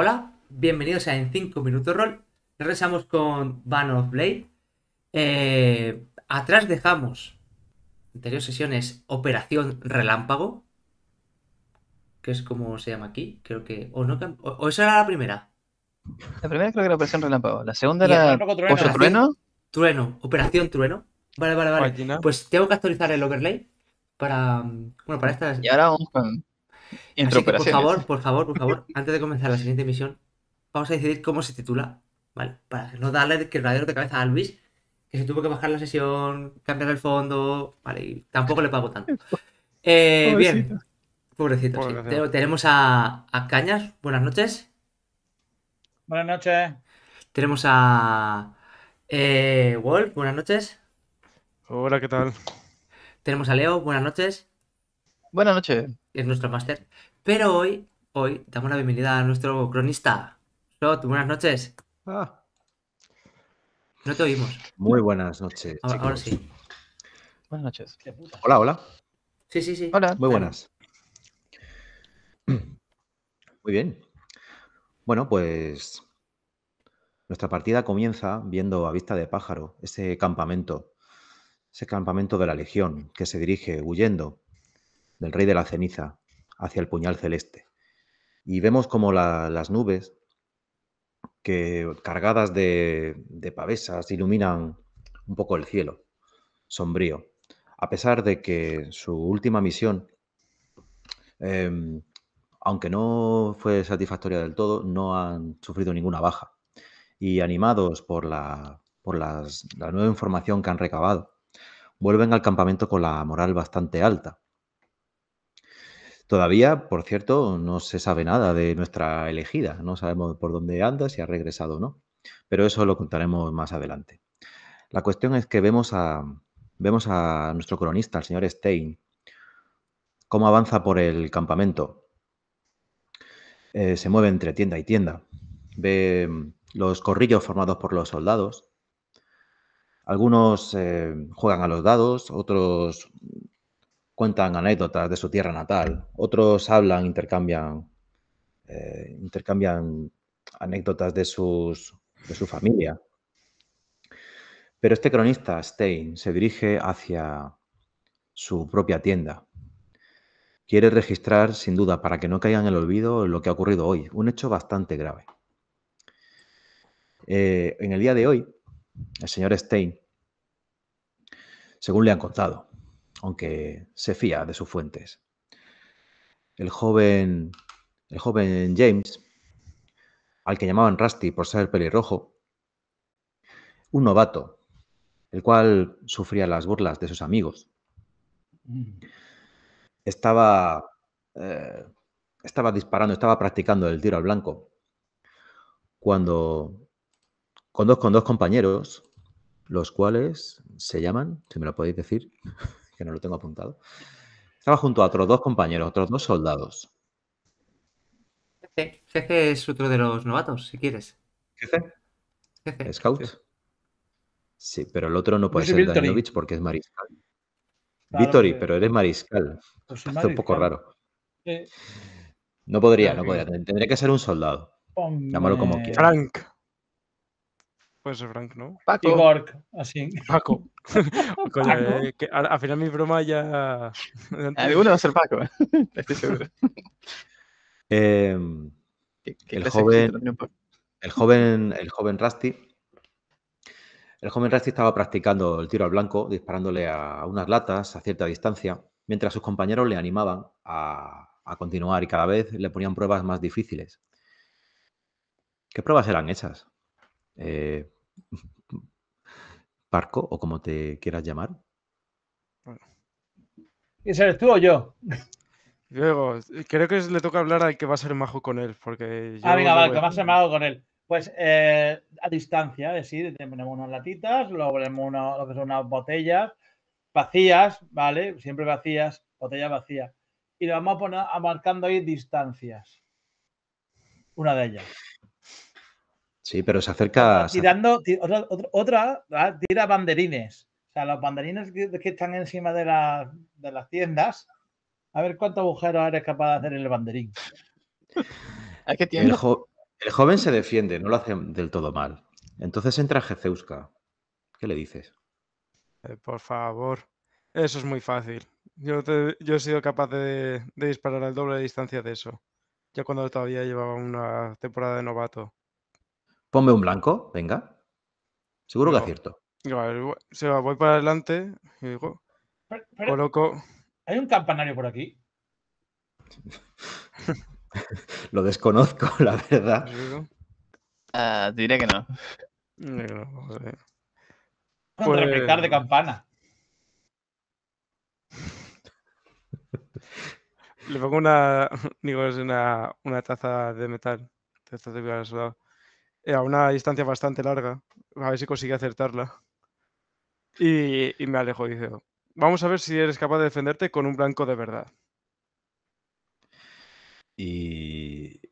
Hola, bienvenidos a En 5 Minutos rol Regresamos con Van of Blade. Eh, atrás dejamos anterior sesiones Operación Relámpago, que es como se llama aquí, creo que... ¿O, esa era la primera? La primera creo que era Operación Relámpago, la segunda era... Trueno. trueno? Operación Trueno. Vale, vale, vale. Pues tengo que actualizar el overlay para... Mm, bueno, para estas... Y ahora vamos con por favor, por favor, por favor, antes de comenzar la siguiente emisión, vamos a decidir cómo se titula, ¿vale? Para no darle el quebradero de cabeza a Luis, que se tuvo que bajar la sesión, cambiar el fondo, ¿vale? Y tampoco le pago tanto. Eh, bien, pobrecito. Tenemos a, Cañas, buenas noches. Buenas noches. Tenemos a eh, Wolf, buenas noches. Hola, ¿qué tal? Tenemos a Leo, buenas noches. Buenas noches. Es nuestro máster. Pero hoy, hoy damos la bienvenida a nuestro cronista. Shot, buenas noches. Ah. No te oímos. Muy buenas noches. Ahora, ahora sí. Buenas noches. Hola, hola. Sí, sí, sí. Hola. Muy buenas. Muy bien. Bueno, pues nuestra partida comienza viendo a vista de pájaro ese campamento, ese campamento de la Legión que se dirige huyendo del rey de la ceniza hacia el puñal celeste. Y vemos como las nubes, que cargadas de, pavesas, iluminan un poco el cielo, sombrío, a pesar de que su última misión, em, aunque no fue satisfactoria del todo, no han sufrido ninguna baja. Y animados por por las, la nueva información que han recabado, vuelven al campamento con la moral bastante alta Todavía, por cierto, no se sabe nada de nuestra elegida, no sabemos por dónde anda, si ha regresado o no, pero eso lo contaremos más adelante. La cuestión es que vemos a, nuestro cronista, el señor Stein, cómo avanza por el campamento. Eh, se mueve entre tienda y tienda. Ve mm, los corrillos formados por los soldados. Algunos eh, juegan a los dados, otros cuentan anécdotas de su tierra natal, otros hablan, intercambian, eh, intercambian anécdotas de, su familia. Pero este cronista, Stein, se dirige hacia su propia tienda. Quiere registrar, sin duda, para que no caiga en el olvido lo que ha ocurrido hoy, un hecho bastante grave. Eh, en el día de hoy, el señor Stein, según le han contado, aunque se fía de sus fuentes. El joven, el joven James, al que llamaban Rusty por ser pelirrojo, un novato, el cual sufría las burlas de sus amigos, mm. estaba, eh, estaba disparando, estaba practicando el tiro al blanco, cuando con dos, con dos compañeros, los cuales se llaman, si me lo podéis decir que no lo tengo apuntado. Estaba junto a otros dos compañeros, otros dos soldados. Jefe, es otro de los novatos, si quieres. Jefe. jefe. Scout. Sí, pero el otro no puede ser Danovic porque es mariscal. Claro pero eres mariscal. un poco raro. No podría, no podría. Tendría que ser un soldado. Llámalo como quieras. Frank. Puede ser Frank, ¿no? Paco. así. Paco. Eh, que al, final mi broma ya. Alguno ah, va a ser Paco, estoy seguro. Em, el, joven, el, joven, el joven Rusty. El joven Rusty estaba practicando el tiro al blanco, disparándole a unas latas a cierta distancia, mientras sus compañeros le animaban a, a continuar y cada vez le ponían pruebas más difíciles. ¿Qué pruebas eran esas? Parco o como te quieras llamar. y se eres tú o yo? Luego, eh, creo que le toca hablar al que va a ser majo con él, porque... Ah, yo ah, venga, va, va a ser con él. Pues eh, a distancia, es decir, tenemos unas latitas, luego ponemos lo que son unas botellas vacías, ¿vale? Siempre vacías, botella vacía Y le vamos a poner marcando ahí distancias. Una de ellas. Sí, pero se acerca. Tirando, otra, otra, ah, tira banderines. O sea, los banderines que, están encima de, las tiendas. A ver cuántos agujeros eres capaz de hacer en el banderín. el, joven se defiende, no lo hace del todo mal. Entonces entra Jezeuska. ¿Qué le dices? Eh, por favor, eso es muy fácil. Yo, yo he sido capaz de, disparar al doble de distancia de eso. Ya cuando todavía llevaba una temporada de novato. Ponme un blanco, venga. Seguro que acierto. se va, voy para adelante y digo, coloco... ¿Hay un campanario por aquí? Lo desconozco, la verdad. Ah, diré que no. Un de campana. Le pongo una, es una, taza de metal. Taza de metal eh, a una distancia bastante larga, a ver si consigue acertarla. Y, me alejo dice, vamos a ver si eres capaz de defenderte con un blanco de verdad. Y,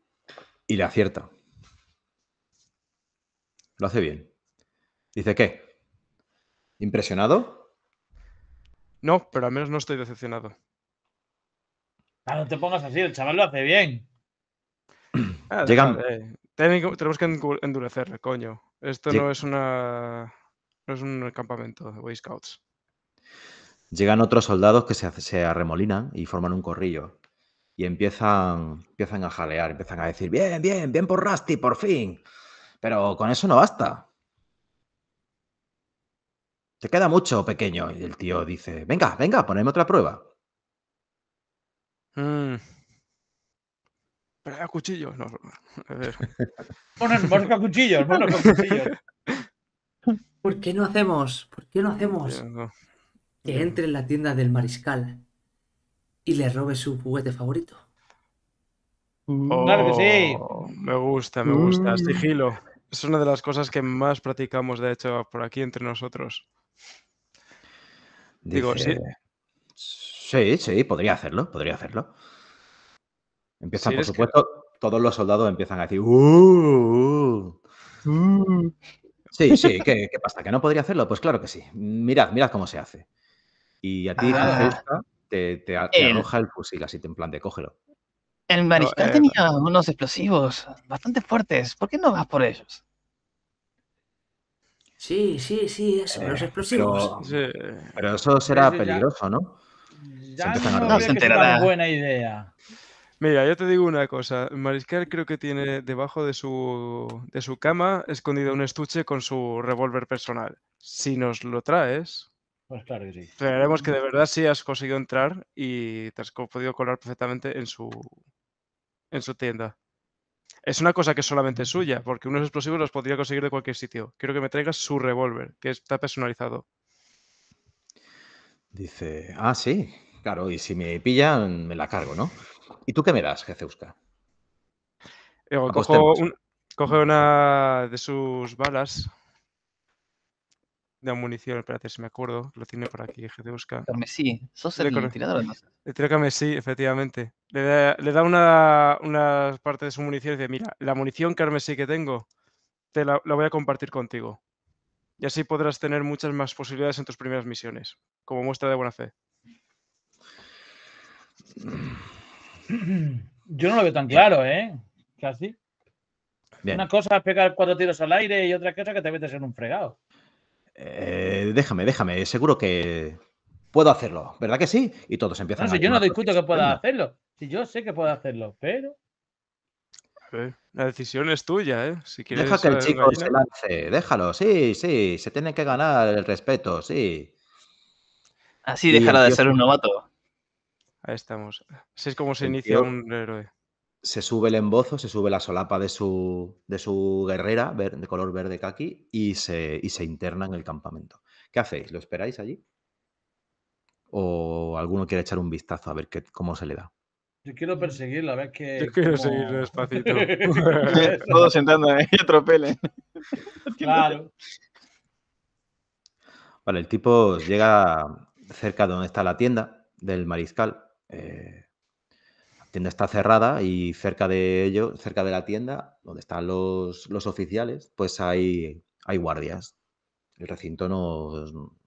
y le acierta. Lo hace bien. Dice, ¿qué? ¿Impresionado? No, pero al menos no estoy decepcionado. Ah, no te pongas así, el chaval lo hace bien. Ah, tenemos que endurecer, coño. Esto no es una no es un campamento de Boy Scouts. Llegan otros soldados que se, arremolinan y forman un corrillo. Y empiezan, a jalear, empiezan a decir, bien, bien, bien por Rusty, por fin. Pero con eso no basta. Te queda mucho, pequeño. Y el tío dice, venga, venga, poneme otra prueba. Mm. Pero cuchillos. No, cuchillos, ¿Por qué no hacemos? ¿Por qué no hacemos que entre en la tienda del mariscal y le robe su juguete favorito? Mm, claro que oh, Me gusta, me gusta. Mm. Sigilo. Es una de las cosas que más practicamos, de hecho, por aquí entre nosotros. Digo, sí. Sí, sí, podría hacerlo, podría hacerlo. Empiezan, por supuesto, todos los soldados empiezan a decir, ¡Uh! uh, uh". uh. Sí, sí, ¿qué, pasa? ¿Que no podría hacerlo? Pues claro que sí. Mirad, mirad cómo se hace. Y a ti, ah. a te, te, arroja el fusil así, en plan de cógelo. El mariscal eh, tenía unos explosivos bastante fuertes. ¿Por qué no vas por ellos? Sí, sí, sí, eso, eh, los explosivos. Pero, eso será peligroso, ¿no? Ya se buena idea. Mira, yo te digo una cosa. Mariscal creo que tiene debajo de su, de su cama escondido un estuche con su revólver personal. Si nos lo traes, veremos pues que de verdad sí has conseguido entrar y te has podido colar perfectamente en su, en su tienda. Es una cosa que es solamente suya, porque unos explosivos los podría conseguir de cualquier sitio. Quiero que me traigas su revólver, que está personalizado. Dice, ah, sí, claro, y si me pillan, me la cargo, ¿no? ¿Y tú qué me das, Jezeuska? Cojo, una de sus balas de munición, espérate si me acuerdo, lo tiene por aquí, Jezeuska. Carmesí, sos el tirador eh, tira Carmesí, efectivamente. Le da, una, parte de su munición y dice, mira, la munición Carmesí que tengo, te la, la voy a compartir contigo y así podrás tener muchas más posibilidades en tus primeras misiones, como muestra de buena fe. Yo no lo veo tan claro, ¿eh? Casi. Una cosa es pegar cuatro tiros al aire y otra cosa que te metes en un fregado. Eh, déjame, déjame. Seguro que puedo hacerlo, ¿verdad que sí? Y todos empiezan yo no discuto que pueda hacerlo. Si yo sé que puedo hacerlo, pero. la decisión es tuya, ¿eh? Si quieres Deja que el chico se lance, déjalo, sí, sí. Se tiene que ganar el respeto, sí. Así dejará de ser un novato. Ahí estamos. Así es como se inicia un héroe. Se sube el embozo, se sube la solapa de su, guerrera de color verde kaki y se, se interna en el campamento. ¿Qué hacéis? ¿Lo esperáis allí? ¿O alguno quiere echar un vistazo a ver cómo se le da? Yo quiero perseguirlo a ver qué. Yo quiero seguir despacito. Todos entrando ahí eh, atropelen. Claro. Vale, el tipo llega cerca de donde está la tienda del mariscal eh, la tienda está cerrada y cerca de ello, cerca de la tienda, donde están los, oficiales, pues hay, guardias. El recinto no,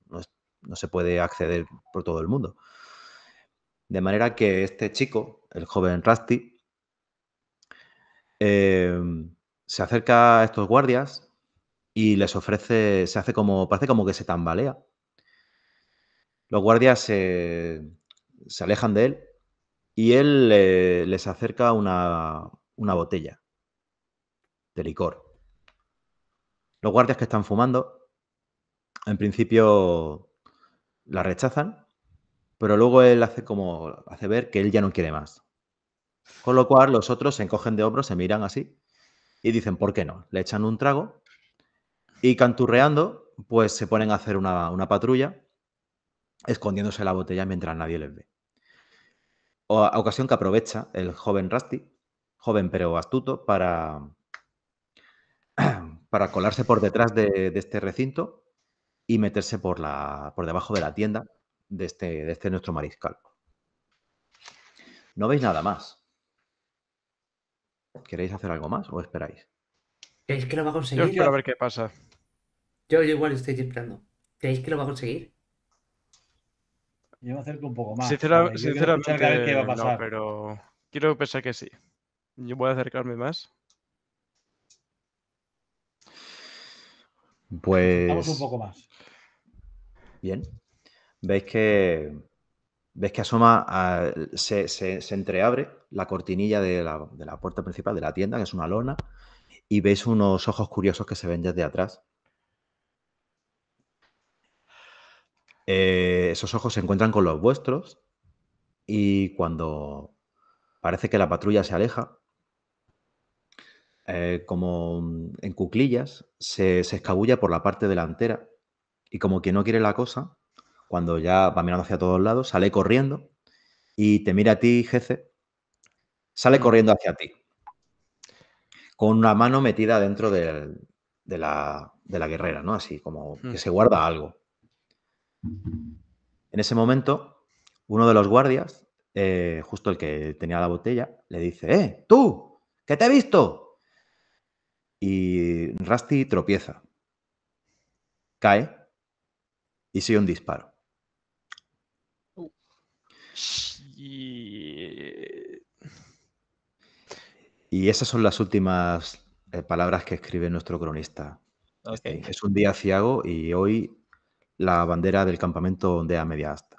no, se puede acceder por todo el mundo. De manera que este chico, el joven Rusty, em, se acerca a estos guardias y les ofrece, se hace como, parece como que se tambalea. Los guardias se, se alejan de él y él eh, les acerca una, botella de licor. Los guardias que están fumando, en principio la rechazan, pero luego él hace como hace ver que él ya no quiere más. Con lo cual los otros se encogen de hombros, se miran así y dicen, ¿por qué no? Le echan un trago y canturreando, pues se ponen a hacer una, una patrulla escondiéndose la botella mientras nadie les ve. ocasión que aprovecha el joven Rusty, joven pero astuto, para, para colarse por detrás de, este recinto y meterse por, la, por debajo de la tienda de este, de este nuestro mariscal. No veis nada más. ¿Queréis hacer algo más o esperáis? ¿Creéis que lo va a conseguir? Yo quiero ver qué pasa. yo igual estoy esperando. ¿Creéis que lo va a conseguir? Yo me acerco un poco más. sinceramente, No, pero quiero pensar que sí. Yo voy a acercarme más. Pues. Vamos un poco más. Bien. Veis que. Veis que asoma, se, entreabre la cortinilla de la, de la puerta principal de la tienda, que es una lona, y veis unos ojos curiosos que se ven desde atrás Eh, esos ojos se encuentran con los vuestros y cuando parece que la patrulla se aleja, eh, como en cuclillas, se, escabulla por la parte delantera y como que no quiere la cosa, cuando ya va mirando hacia todos lados, sale corriendo y te mira a ti, jefe, sale mm. corriendo hacia ti, con una mano metida dentro de, la, de, la, guerrera, ¿no? Así como que mm. se guarda algo. En ese momento, uno de los guardias, eh, justo el que tenía la botella, le dice, ¡eh, tú! ¿Qué te he visto? Y Rusty tropieza, cae y sigue un disparo. Y... esas son las últimas eh, palabras que escribe nuestro cronista. Este, es un día ciago y hoy la bandera del campamento ondea media asta.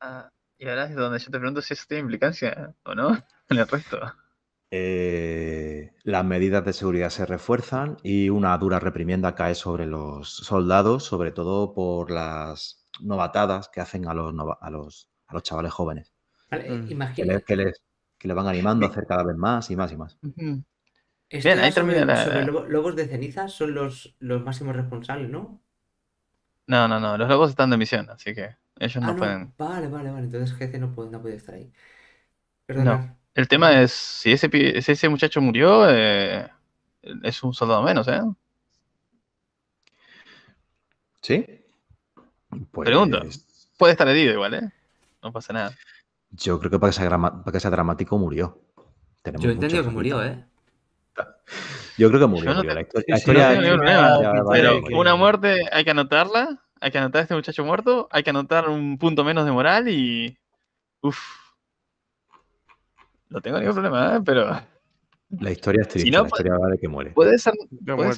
Ah, y ahora es donde yo te pregunto si eso tiene implicancia o no en el resto. Eh, las medidas de seguridad se refuerzan y una dura reprimienda cae sobre los soldados, sobre todo por las novatadas que hacen a los, a los, chavales jóvenes. Vale, mm. que, les, que, van animando a hacer cada vez más y más y más. Bien, ahí termina lobos de ceniza son los, los máximos responsables, ¿no? No, no, no. Los lobos están de misión, así que ellos no, ah, pueden. Vale, vale, vale. Entonces jefe no puede, no puede estar ahí. Perdona. El tema es, si ese, ese muchacho murió, eh, es un soldado menos, ¿eh? ¿Sí? Pues pregunta Puede estar herido igual, ¿eh? No pasa nada. Yo creo que para que sea, para que sea dramático murió. Yo he entendido que murió, ¿eh? Yo creo que murió. pero una muerte hay que anotarla. Hay que anotar a este muchacho muerto. Hay que anotar un punto menos de moral y. Uf. No tengo ningún problema, ¿eh? pero. La historia es triste, Puede ser,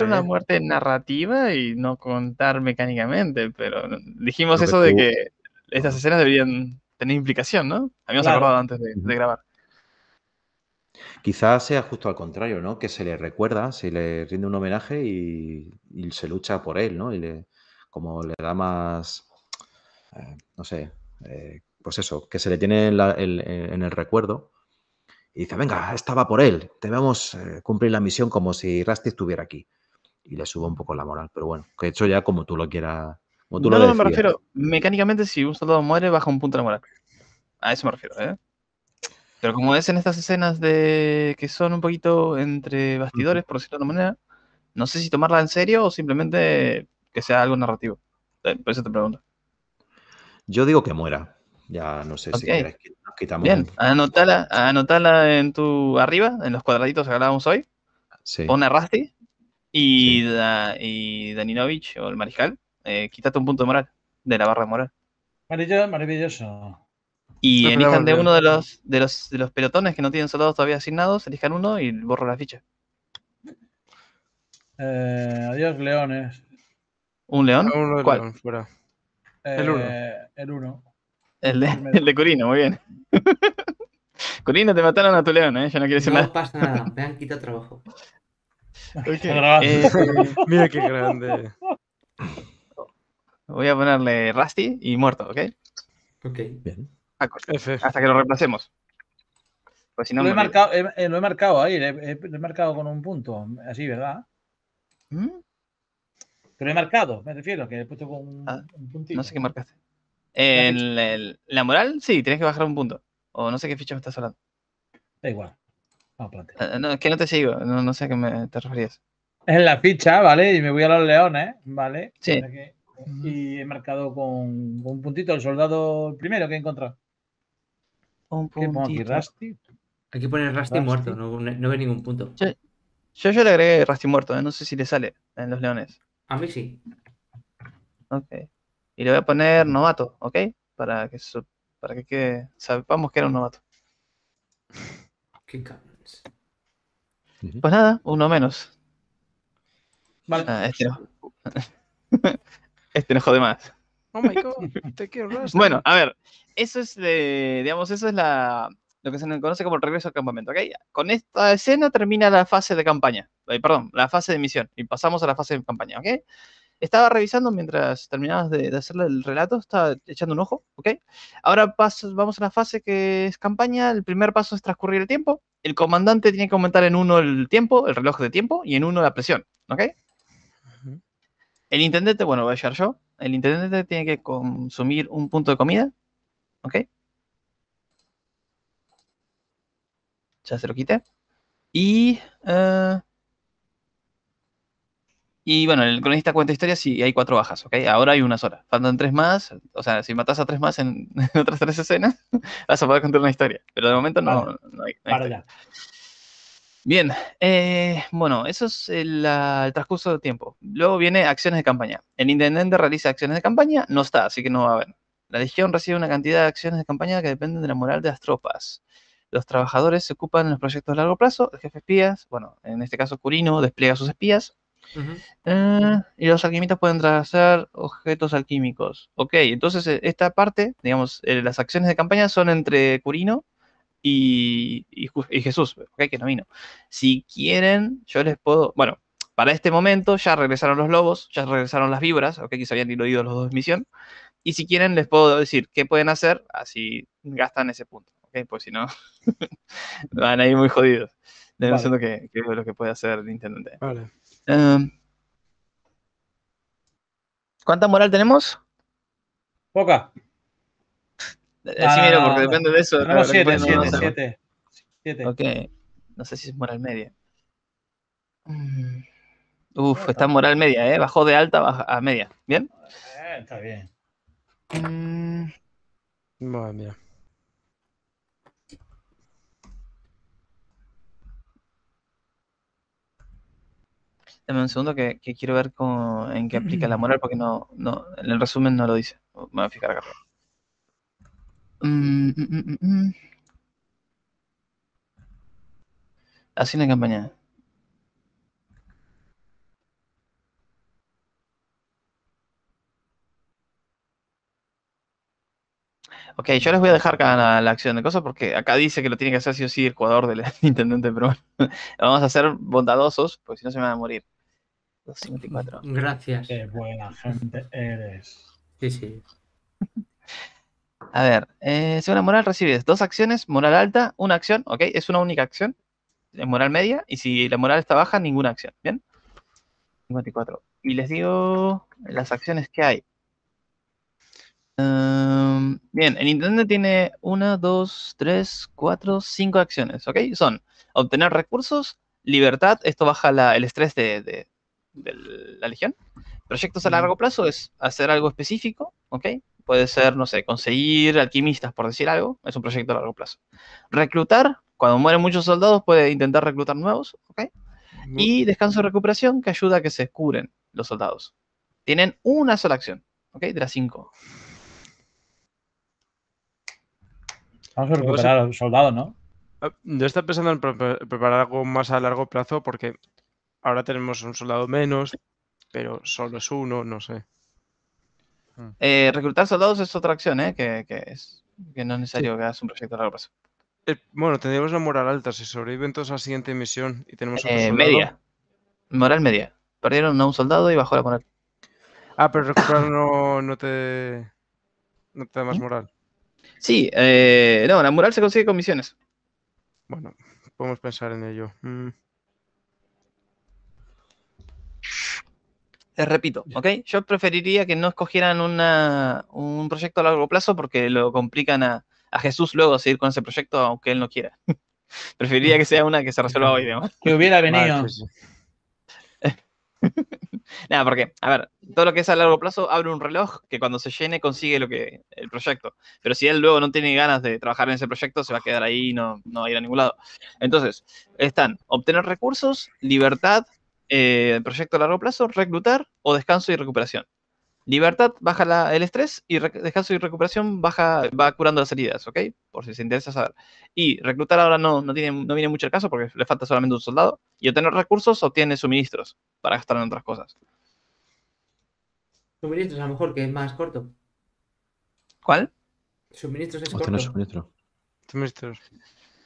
una ¿eh? muerte narrativa y no contar mecánicamente, pero dijimos eso de que estas escenas deberían tener implicación, ¿no? Habíamos hablado antes de grabar. Quizás sea justo al contrario, ¿no? Que se le recuerda, se le rinde un homenaje y, se lucha por él, ¿no? Y le, como le da más, eh, no sé, eh, pues eso, que se le tiene eh, en, el, recuerdo y dice, venga, estaba por él, debemos cumplir la misión como si Rusty estuviera aquí. Y le subo un poco la moral, pero bueno, que hecho ya como tú lo quieras. no, no, me refiero, mecánicamente si un soldado muere baja un punto de moral. A eso me refiero, ¿eh? Pero como ves en estas escenas de que son un poquito entre bastidores, por decirlo de una manera, no sé si tomarla en serio o simplemente que sea algo narrativo. Eh, por eso te pregunto. Yo digo que muera. Ya no sé si quieres que nos quitamos. Bien, anotala, en tu arriba, en los cuadraditos que hablábamos hoy. Sí. Pon a y, Daninovich o el mariscal. Eh, quítate un punto de moral, de la barra de moral. Maravilloso. Y elijan de uno de los, de los, de los pelotones que no tienen soldados todavía asignados, elijan uno y borro la ficha. Eh, adiós, leones. ¿Un león? Ah, uno ¿Cuál? Eh, el uno. El de, el de Corino, muy bien. Corino, te mataron a tu león, ¿eh? Ya no quiero decir nada. No pasa nada, me han quitado trabajo. Eh, mira qué grande. Voy a ponerle Rusty y muerto, ¿ok? Ok. Bien hasta que lo reemplacemos. Pues si no, lo, he marcado, eh, he marcado, ahí, lo he marcado con un punto, así, ¿verdad? pero ¿Mm? he marcado, me refiero, que he puesto con un, ah, puntito. No sé qué marcaste. En la moral, sí, tienes que bajar un punto. O no sé qué ficha me estás hablando. Da igual. Vamos eh, no, es que no te sigo, no, no sé a qué me, te referías. En la ficha, ¿vale? Y me voy a los leones, ¿vale? Sí. y he marcado con, con, un puntito el soldado primero que he encontrado. Hay que poner Rusty, muerto, no, ve ningún punto. Yo, yo, le agregué Rusty muerto, eh, no sé si le sale en los leones. A mí sí. Ok. Y le voy a poner novato, ¿ok? Para que, para que sepamos que era un novato. Qué Pues nada, uno menos. Vale. Ah, este este no jode más. Oh my god, te quiero Bueno, a ver, eso es digamos, eso es lo que se conoce como el regreso al campamento, ¿ok? Con esta escena termina la fase de campaña, eh, perdón, la fase de misión, y pasamos a la fase de campaña, ¿ok? Estaba revisando mientras terminabas de, hacer el relato, estaba echando un ojo, ¿ok? Ahora vamos a la fase que es campaña, el primer paso es transcurrir el tiempo, el comandante tiene que aumentar en uno el tiempo, el reloj de tiempo, y en uno la presión, ¿ok? El intendente, bueno, voy a llegar yo, el intendente tiene que consumir un punto de comida, ¿ok? Ya se lo quité. Y, eh, y bueno, el cronista cuenta historias y hay cuatro bajas, ¿ok? Ahora hay una sola. Faltan tres más, o sea, si matas a tres más en, otras tres escenas, vas a poder contar una historia. Pero de momento no, hay. Bien, eh, bueno, eso es el, transcurso de tiempo. Luego viene acciones de campaña. El intendente realiza acciones de campaña, no está, así que no va a haber. La legión recibe una cantidad de acciones de campaña que dependen de la moral de las tropas. Los trabajadores se ocupan en los proyectos a largo plazo, el jefe espías, bueno, en este caso Curino despliega sus espías. Eh, y los alquimistas pueden trazar objetos alquímicos. Ok, entonces eh, esta parte, digamos, eh, las acciones de campaña son entre Curino y, Jesús, que no vino. Si quieren, yo les puedo, bueno, para este momento ya regresaron los lobos, ya regresaron las vibras, ok, que se habían ido los dos misión, y si quieren les puedo decir qué pueden hacer, así gastan ese punto, Okay, pues si no, van a muy jodidos. Vale. que, es lo que puede hacer intendente. Vale. Em, ¿Cuánta moral tenemos? Poca. Decímelo eh, porque ah, depende de eso. No, 7, 7, 7. Ok. No sé si es moral media. Mm. Uf, está en moral media, ¿eh? Bajó de alta a media. ¿Bien? Eh, está bien. Mm. Madre Dame un segundo que, quiero ver en qué aplica la moral porque no, no, en el resumen no lo dice. Me voy a fijar acá. Mm, mm, mm, mm, Así campaña. Ok, yo les voy a dejar acá la, acción de cosas porque acá dice que lo tiene que hacer sí o sí el jugador del intendente, pero vamos a ser bondadosos porque si no se me van a morir. Gracias. Qué buena gente eres. Sí, sí. A ver, eh, según la moral recibes dos acciones, moral alta, una acción, ok, es una única acción, moral media, y si la moral está baja, ninguna acción, ¿bien? 54. Y les digo las acciones que hay. Em, bien, el Nintendo tiene una, dos, tres, cuatro, cinco acciones, ¿ok? Son obtener recursos, libertad, esto baja el estrés de, la legión. Proyectos a largo plazo es hacer algo específico, ¿ok? puede ser, no sé, conseguir alquimistas, por decir algo, es un proyecto a largo plazo. Reclutar, cuando mueren muchos soldados, puede intentar reclutar nuevos, ¿ok? Y descanso y recuperación, que ayuda a que se curen los soldados. Tienen una sola acción, ¿ok? De las cinco. Vamos a pues recuperar a los soldados, ¿no? Eh, yo estaba pensando en preparar algo más a largo plazo porque ahora tenemos un soldado menos, pero solo es uno, no sé. Mm. Eh, reclutar soldados es otra acción, ¿eh? que, es, que no es necesario que hagas un proyecto a largo plazo. Eh, bueno, tendríamos la moral alta. Si sobreviven todos a la siguiente misión y tenemos Media. Moral media. Perdieron a un soldado y bajó la moral. Ah, pero recuperar no, te. No da más ¿Mm? moral. Sí, eh, no, la moral se consigue con misiones. Bueno, podemos pensar en ello. Mm. Les repito, ¿ok? Yo preferiría que no escogieran un proyecto a largo plazo porque lo complican a, Jesús luego seguir con ese proyecto aunque él no quiera. preferiría que sea una que se resuelva hoy, Que hubiera venido. Nada, porque, a ver, todo lo que es a largo plazo abre un reloj que cuando se llene consigue lo que el proyecto. Pero si él luego no tiene ganas de trabajar en ese proyecto, se va a quedar ahí y no, no va a ir a ningún lado. Entonces, están obtener recursos, libertad, eh, proyecto a largo plazo, reclutar o descanso y recuperación. Libertad baja el estrés y descanso y recuperación baja, va curando las heridas, ¿ok? Por si se interesa saber. Y reclutar ahora no, no, tiene, no viene mucho el caso porque le falta solamente un soldado. Y obtener recursos obtiene suministros para gastar en otras cosas. Suministros, a lo mejor que es más corto. ¿Cuál? Suministros es corto. Suministros.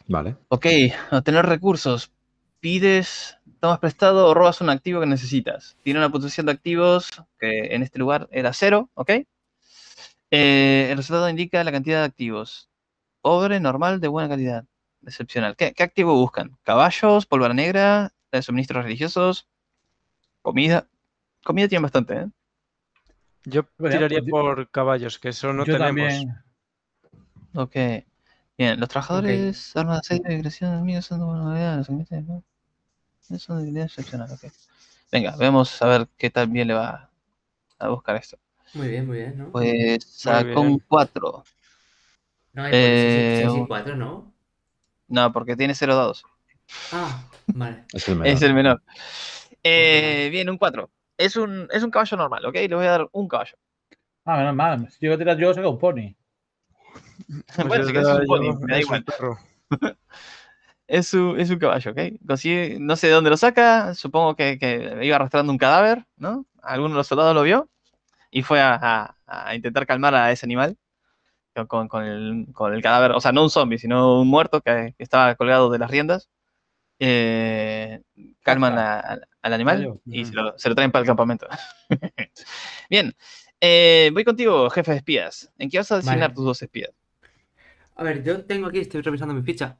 Vale. Ok, obtener recursos. Pides más prestado o robas un activo que necesitas. Tiene una posición de activos que en este lugar era cero, ¿ok? Eh, el resultado indica la cantidad de activos. Pobre, normal de buena calidad. Excepcional. ¿Qué, activo buscan? Caballos, pólvora negra, eh, suministros religiosos, comida. Comida tiene bastante, ¿eh? Yo pues tiraría por caballos, que eso no tenemos. Ok. Bien, los trabajadores, armas de aceite, migración, amigos, son de buena es una excepcional, ok. Venga, vemos a ver qué tal bien le va a buscar esto. Muy bien, muy bien, ¿no? Pues sacó un 4. No, hay eh, 6 4, ¿no? No, porque tiene 0 dados. Ah, vale. es el menor. Eh, bien, un 4. Es un, caballo normal, ¿ok? Le voy a dar un caballo. Ah, menos mal. Si yo iba a tirar yo, saco un pony. bueno, si quieres un pony, me da igual. es su, es su caballo, ¿ok? no sé de dónde lo saca, supongo que, iba arrastrando un cadáver, ¿no? Alguno de los soldados lo vio y fue a, intentar calmar a ese animal con, el, cadáver, o sea, no un zombie, sino un muerto que, estaba colgado de las riendas. Eh, calman al animal y se lo, traen para el campamento. Bien, eh, voy contigo, jefe de espías. ¿En qué vas a designar tus dos espías? A ver, yo tengo aquí, estoy revisando mi ficha.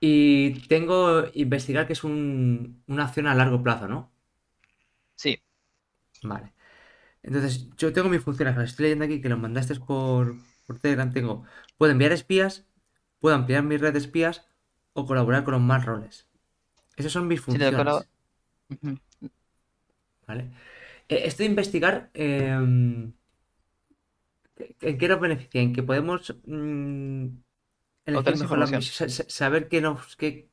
Y tengo investigar que es un, una acción a largo plazo, ¿no? Sí. Vale. Entonces, yo tengo mis funciones, estoy leyendo aquí, que los mandaste por, por Telegram. Tengo, puedo enviar espías, puedo ampliar mi red de espías o colaborar con los más roles. Esas son mis funciones. Vale. Eh, esto de investigar, em, ¿en qué nos beneficia? ¿En que podemos mm, Saber qué nos, qué,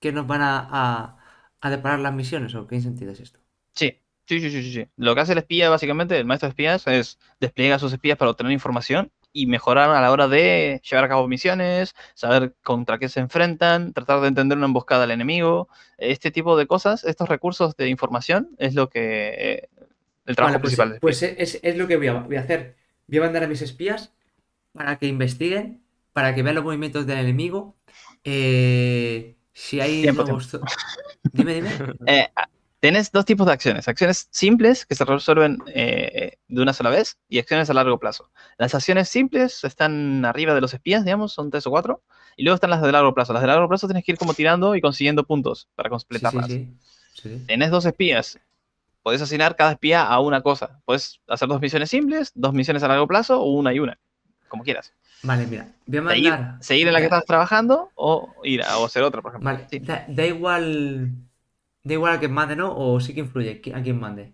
qué nos van a, deparar las misiones o qué sentido es esto. Sí. Sí, sí, sí, sí. Lo que hace el espía, básicamente, el maestro de espías, es despliega a sus espías para obtener información y mejorar a la hora de llevar a cabo misiones, saber contra qué se enfrentan, tratar de entender una emboscada al enemigo, este tipo de cosas, estos recursos de información es lo que eh, el trabajo pues, principal. Pues es, lo que voy a, voy a hacer. Voy a mandar a mis espías para que investiguen para que vea los movimientos del enemigo. Eh, si hay Dime, dime. Eh, ah, tienes dos tipos de acciones. Acciones simples que se resuelven eh, de una sola vez y acciones a largo plazo. Las acciones simples están arriba de los espías, digamos, son tres o cuatro. Y luego están las de largo plazo. Las de largo plazo tienes que ir como tirando y consiguiendo puntos para completarlas. Sí, Tienes dos espías. puedes asignar cada espía a una cosa. Puedes hacer dos misiones simples, dos misiones a largo plazo o una y una como quieras. Vale, mira, voy a mandar. Seguir, en la que estás trabajando o ir a o hacer otra, por ejemplo. Vale, da, igual. Da igual a quien mande, ¿no? O sí que influye a quien mande.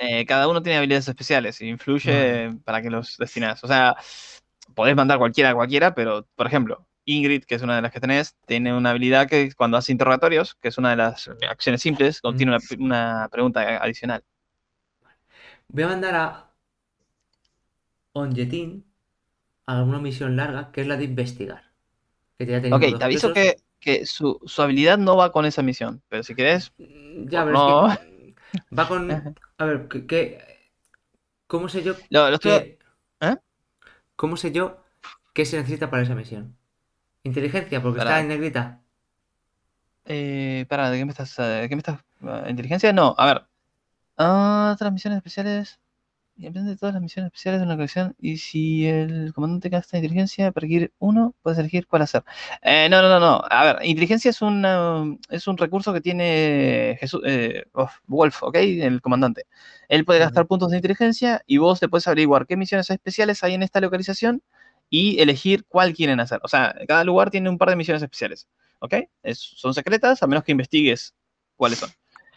Eh, cada uno tiene habilidades especiales y influye para que los destinas. O sea, podés mandar cualquiera a cualquiera, pero, por ejemplo, Ingrid, que es una de las que tenés, tiene una habilidad que cuando hace interrogatorios, que es una de las acciones simples, mm. contiene una, pregunta adicional. Voy a mandar a Onjetin alguna una misión larga, que es la de investigar. Que te ok, te aviso que, que su, habilidad no va con esa misión, pero si quieres... Mm, ya, no. va con... A ver, que, ¿cómo sé yo... ¿Eh? ¿Cómo sé yo qué se necesita para esa misión? Inteligencia, porque está en negrita. Eh, para, ¿de qué me estás...? ¿De qué me estás...? Ah, ¿Inteligencia? No, a ver. Ah, transmisiones especiales y aprende todas las misiones especiales de una colección. Y si el comandante gasta inteligencia para elegir uno, puedes elegir cuál hacer. Eh, no, no, no, no. A ver, inteligencia es, un es un recurso que tiene Jesús, eh, Wolf, ¿ok? El comandante. Él puede gastar puntos de inteligencia y vos te puedes averiguar qué misiones especiales hay en esta localización y elegir cuál quieren hacer. O sea, cada lugar tiene un par de misiones especiales, ¿ok? son secretas a menos que investigues cuáles son.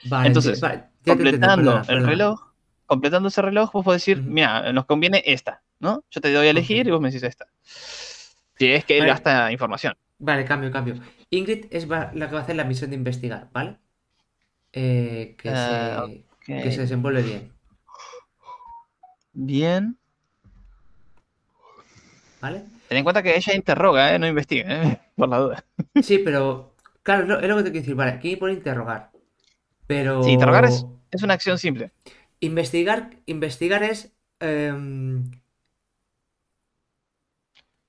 Vale, Entonces, completando el reloj completando ese reloj, vos podés decir, mira, nos conviene esta, ¿no? Yo te doy a elegir y vos me decís esta. Si es que él información. Vale, cambio, cambio. Ingrid es la que va a hacer la misión de investigar, ¿vale? Eh, que, ah, se, que se desenvuelve bien. Bien. ¿Vale? Ten en cuenta que ella interroga, ¿eh? no investiga, ¿eh? por la duda. Sí, pero claro, es lo que te quiero decir. Vale, aquí por interrogar. Pero. Sí, interrogar es una acción simple. Investigar, investigar es em,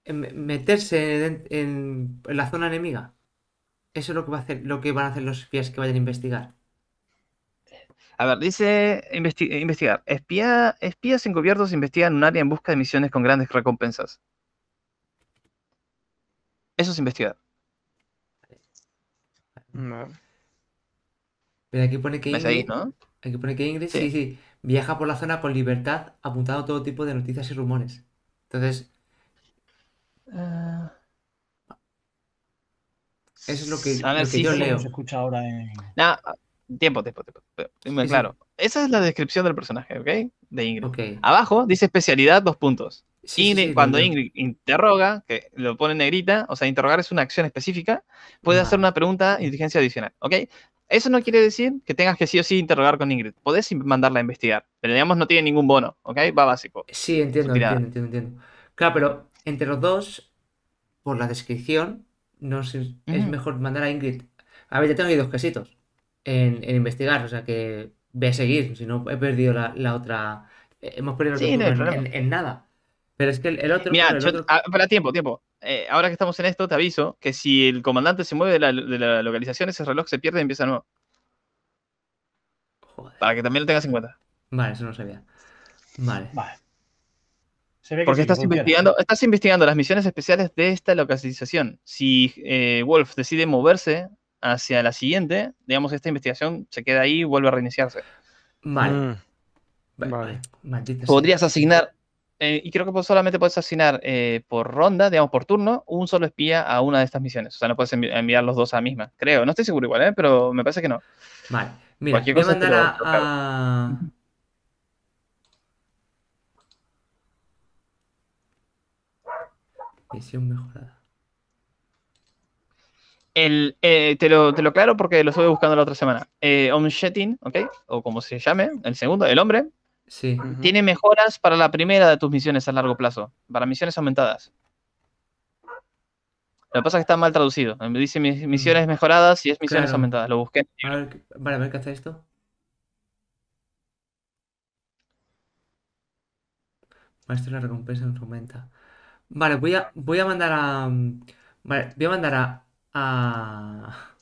em, meterse en, la zona enemiga. Eso es lo que, va a hacer, lo que van a hacer los espías que vayan a investigar. A ver, dice eh, investigar. Espía, espías encubiertos investigan un área en busca de misiones con grandes recompensas. Eso es investigar. Pero aquí pone que... ¿no? Hay que poner que Ingrid, sí. sí, viaja por la zona con libertad, apuntando todo tipo de noticias y rumores. Entonces, eh, eso es lo que, a ver, si yo leo. Se escucha ahora en... Ah, tiempo, tiempo, tiempo. claro. Esa es la descripción del personaje, ¿ok? De Ingrid. Abajo dice especialidad, dos puntos. Ingrid, cuando Ingrid interroga, que lo pone en negrita, o sea, interrogar es una acción específica, puede hacer una pregunta de inteligencia adicional, ¿ok? Eso no quiere decir que tengas que sí o sí interrogar con Ingrid. Podés mandarla a investigar, pero digamos no tiene ningún bono, ¿ok? Va básico. Sí, entiendo, entiendo, entiendo, Claro, pero entre los dos, por la descripción, no es mejor mandar a Ingrid. A ver, ya tengo ahí dos quesitos en, investigar, o sea que voy a seguir, si no he perdido la, otra... Eh, hemos perdido el en, nada. Pero es que el, otro... Mira, ah, espera, tiempo, tiempo. Eh, ahora que estamos en esto, te aviso que si el comandante se mueve de la, localización, ese reloj se pierde y empieza nuevo. Para que también lo tengas en cuenta. Vale, eso no sabía. Vale. Vale. Se Porque estás, investigando, estás investigando las misiones especiales de esta localización. Si eh, Wolf decide moverse hacia la siguiente, digamos, esta investigación se queda ahí y vuelve a reiniciarse. vale. Mm. vale. Podrías asignar eh, y creo que solamente puedes asignar eh, por ronda, digamos por turno, un solo espía a una de estas misiones. O sea, no puedes enviar los dos a la misma, creo. No estoy seguro igual, ¿eh? pero me parece que no. Vale. Mira, voy a mandar a, Misión mejorada. El, eh, te, lo, te aclaro porque lo estuve buscando la otra semana. Eh, Omshetin, ¿ok? O como se llame, el segundo, el hombre, tiene mejoras para la primera de tus misiones a largo plazo, para misiones aumentadas. Lo que pasa es que está mal traducido. Dice mm. misiones mejoradas y es misiones aumentadas. Lo busqué. Vale, a ver qué hace esto. Maestro, la recompensa nos aumenta. Vale, voy a, voy a mandar a. Mm, vale, voy a mandar a. A.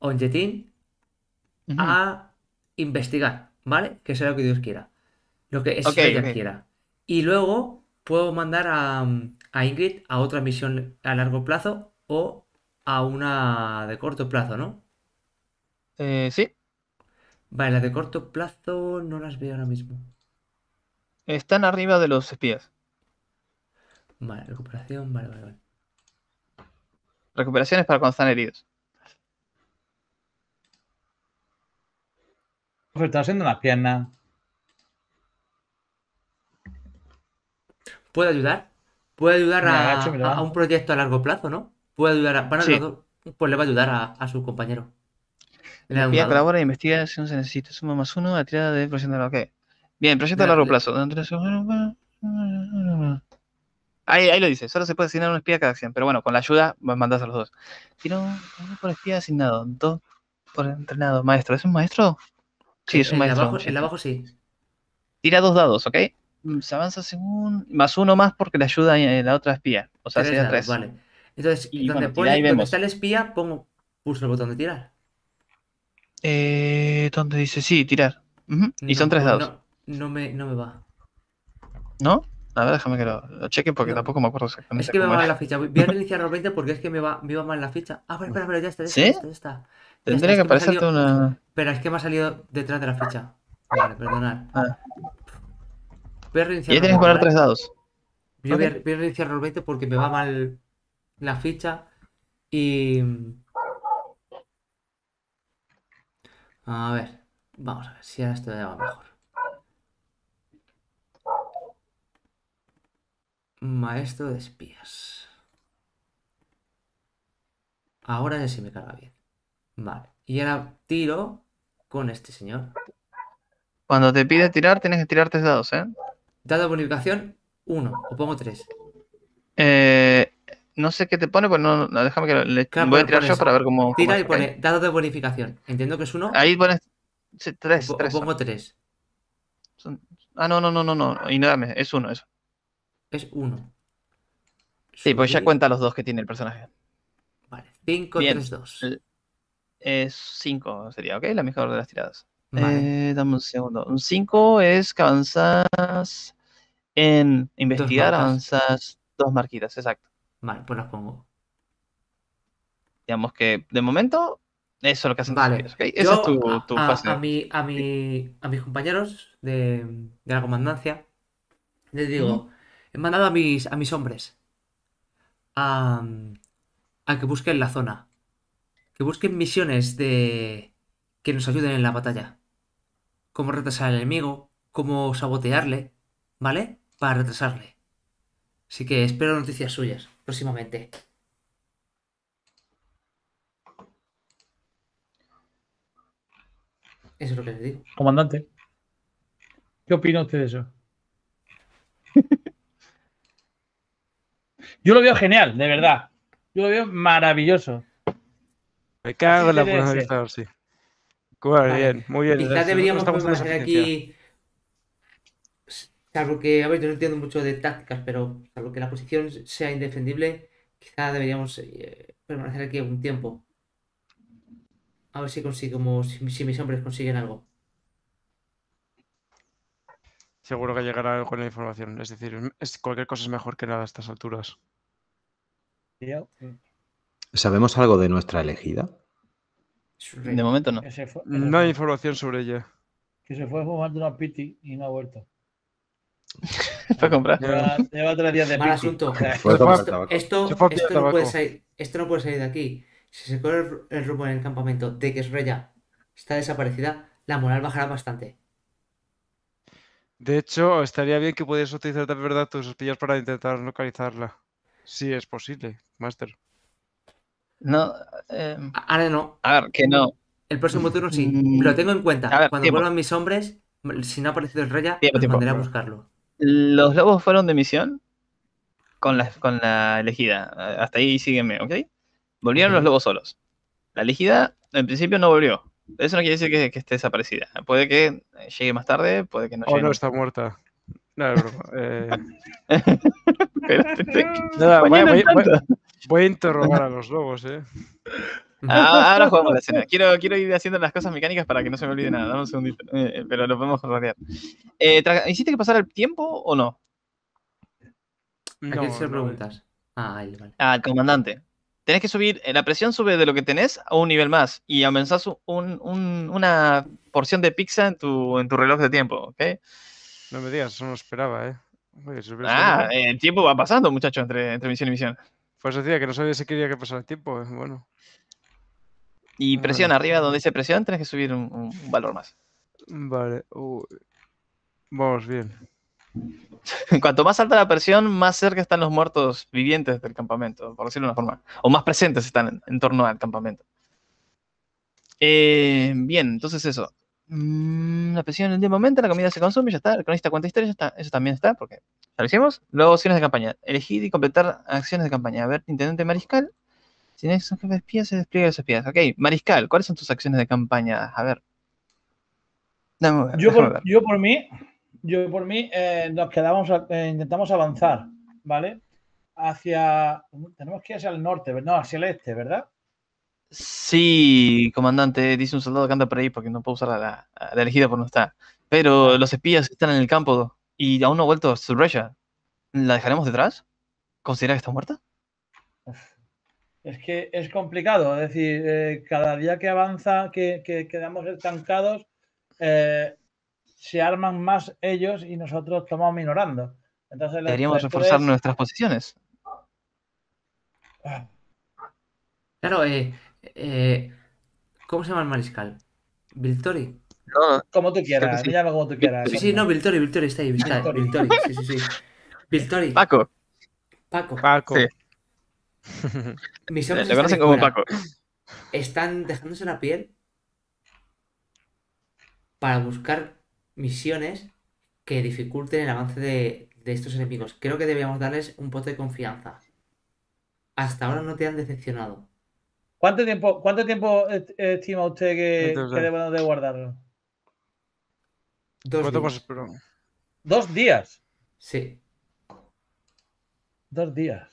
a investigar. ¿vale? Que sea lo que Dios quiera. Lo que es que quiera. Y luego puedo mandar a, Ingrid a otra misión a largo plazo o a una de corto plazo, ¿no? Eh, sí. Vale, las de corto plazo no las veo ahora mismo. Están arriba de los espías. Vale, recuperación, vale, vale, vale. para cuando están heridos. Pues está haciendo una piernas. ¿Puede ayudar? Puede ayudar a, un proyecto a largo plazo, ¿no? Puede ayudar a. pues le va a ayudar a, su compañero. Investiga, Si investigación se necesita. Suma más uno a tirada de de Bien, proyecto a largo plazo. Ahí, ahí, lo dice, solo se puede asignar un espía cada acción, pero bueno, con la ayuda mandás a los dos. Tiro uno por espía asignado, dos por entrenado. Maestro, ¿es un maestro? Sí, es un el maestro. Abajo, abajo sí. Tira dos dados, ¿ok? Mm, se avanza según. Más uno más porque le ayuda eh, la otra espía. O sea, sería tres. Vale. Entonces, y donde, pone, está el espía, pongo, pulso el botón de tirar. Eh, ¿Dónde dice? Sí, tirar. y son tres dados. No, me, no me va. ¿No? A ver, déjame que lo, cheque porque tampoco me acuerdo exactamente. Es que me va mal la ficha. Voy a reiniciar realmente porque es que me va, me va mal la ficha. Ah, espera, espera, ya está. ¿Sí? ya está, ya está. Tendría que, aparecerte una. Pero es que me ha salido detrás de la ficha. Vale, perdonad. Ah. Voy a reiniciar. Ya tienes que poner tres dados. Yo voy, a, reiniciar los 20 porque me va mal la ficha. Y. Mm, a ver. Vamos a ver si ahora esto ya va mejor. Maestro de espías. Ahora ya sí me carga bien. Vale. Y ahora tiro con este señor. Cuando te pide tirar, tienes que tirar tres dados, ¿eh? Dado de bonificación, uno. O pongo tres. Eh, no sé qué te pone, pues no, déjame que le voy a tirar yo para ver cómo. Tira y pone dado de bonificación. Entiendo que es uno. Ahí pones tres, o, pongo tres. Ah, no, no, no, no, no. Y nada, es uno eso. Es uno. Sí, pues ya cuenta los dos que tiene el personaje. Vale, 5, tres dos es 5, sería, ¿ok? La mejor de las tiradas. Eh, dame un segundo. Un 5 es que avanzas en investigar, avanzas dos marquitas, exacto. Vale, pues las pongo. Digamos que de momento, eso es lo que hacen. es tu, a, fase. A, mi, a, mis compañeros de, la comandancia les digo, he mandado a mis, a mis hombres a que busquen la zona que busquen misiones de... que nos ayuden en la batalla. Cómo retrasar al enemigo, cómo sabotearle, ¿vale? Para retrasarle. Así que espero noticias suyas próximamente. Eso es lo que le digo. Comandante, ¿qué opina usted de eso? Yo lo veo genial, de verdad. Yo lo veo maravilloso. Me cago en la sí. muy bien, muy bien. Quizás deberíamos permanecer aquí, que, a ver, yo no entiendo mucho de tácticas, pero salvo que la posición sea indefendible, quizá deberíamos eh, permanecer aquí algún tiempo. A ver si consigo, si, si mis hombres consiguen algo. Seguro que llegará con la información. Es decir, es, cualquier cosa es mejor que nada a estas alturas. Mm, ¿Sabemos algo de nuestra elegida? De momento no. no hay información sobre ella. Que se fue fumando una piti y no ha vuelto. Para comprar. Lleva, tres días de Mal asunto. Esto, no puede salir, de aquí. Si se corre el, rumbo en el campamento de que reya, está desaparecida, la moral bajará bastante. De hecho, estaría bien que pudieras utilizar de verdad tus espillas para intentar localizarla. Si sí, es posible, Master. No. Eh... Ahora no. A ver, que no. El próximo turno sí. Lo mm, tengo en cuenta. Cuando vuelvan mis hombres, si no ha aparecido el Raya, mandaré a buscarlo. Los lobos fueron de misión con la, con la elegida. Hasta ahí sígueme, ¿ok? Volvieron los lobos solos. La elegida, en principio, no volvió. Eso no quiere decir que, esté desaparecida. Puede que llegue más tarde, puede que no llegue. no, está muerta. No, es eh. voy, Voy a interrogar a los lobos, ¿eh? Ah, ahora jugamos la escena. Quiero, quiero ir haciendo las cosas mecánicas para que no se me olvide nada. Dame un segundito. Eh, eh, pero lo podemos rodear. Eh, ¿Hiciste que pasar el tiempo o no? ¿A quién preguntas? Ah, vale. Al ah, comandante. Tenés que subir, la presión sube de lo que tenés a un nivel más y aumentas un, una porción de pizza en tu, en tu reloj de tiempo, ¿ok? No me digas, eso no esperaba, ¿eh? ah, el tiempo va pasando, muchachos, entre, entre misión y misión. Pues decía que no sabía si quería que pasara el tiempo. Eh, bueno. Y presión arriba donde dice presión, tenés que subir un, valor más. Vale. Vamos bien. Cuanto más alta la presión, más cerca están los muertos vivientes del campamento, por decirlo de una forma. O más presentes están en, torno al campamento. Eh, bien, entonces eso. Mm, la presión en el de momento, la comida se consume, ya está. El cronista cuenta historia, ya está. Eso también está, porque ya lo hicimos. Luego, acciones de campaña. Elegir y completar acciones de campaña. A ver, intendente mariscal. Si no un jefe de espías, se despliega los espías. Ok, mariscal, ¿cuáles son tus acciones de campaña? A ver. yo, por, mí, yo por mí, eh, nos quedamos, eh, intentamos avanzar, ¿vale? Hacia, tenemos que ir hacia el norte, no, hacia el este, ¿verdad? Sí, comandante, dice un soldado que anda por ahí porque no puede usar la, elegida por no estar. Pero los espías están en el campo y aún no ha vuelto Subraya. ¿La dejaremos detrás? ¿Considera que está muerta? Es que es complicado, es decir, eh, cada día que avanza, que, quedamos estancados, eh, se arman más ellos y nosotros tomamos minorando. Entonces, Deberíamos reforzar nuestras posiciones. Ah. Claro, eh, eh, ¿Cómo se llama el mariscal? ¿Viltori? No, como tú quieras, sí. llama como tú quieras. Sí, sí, no, Viltori, Viltori está ahí, Viltori. sí, sí, sí. Paco. Paco. Paco. Mis hombres Le como Paco. Están dejándose la piel para buscar misiones que dificulten el avance de, de estos enemigos. Creo que debíamos darles un pote de confianza. Hasta ahora no te han decepcionado. ¿Cuánto tiempo, cuánto tiempo estima usted que, que de guardarlo? Dos días. Dos días. Sí. Dos días.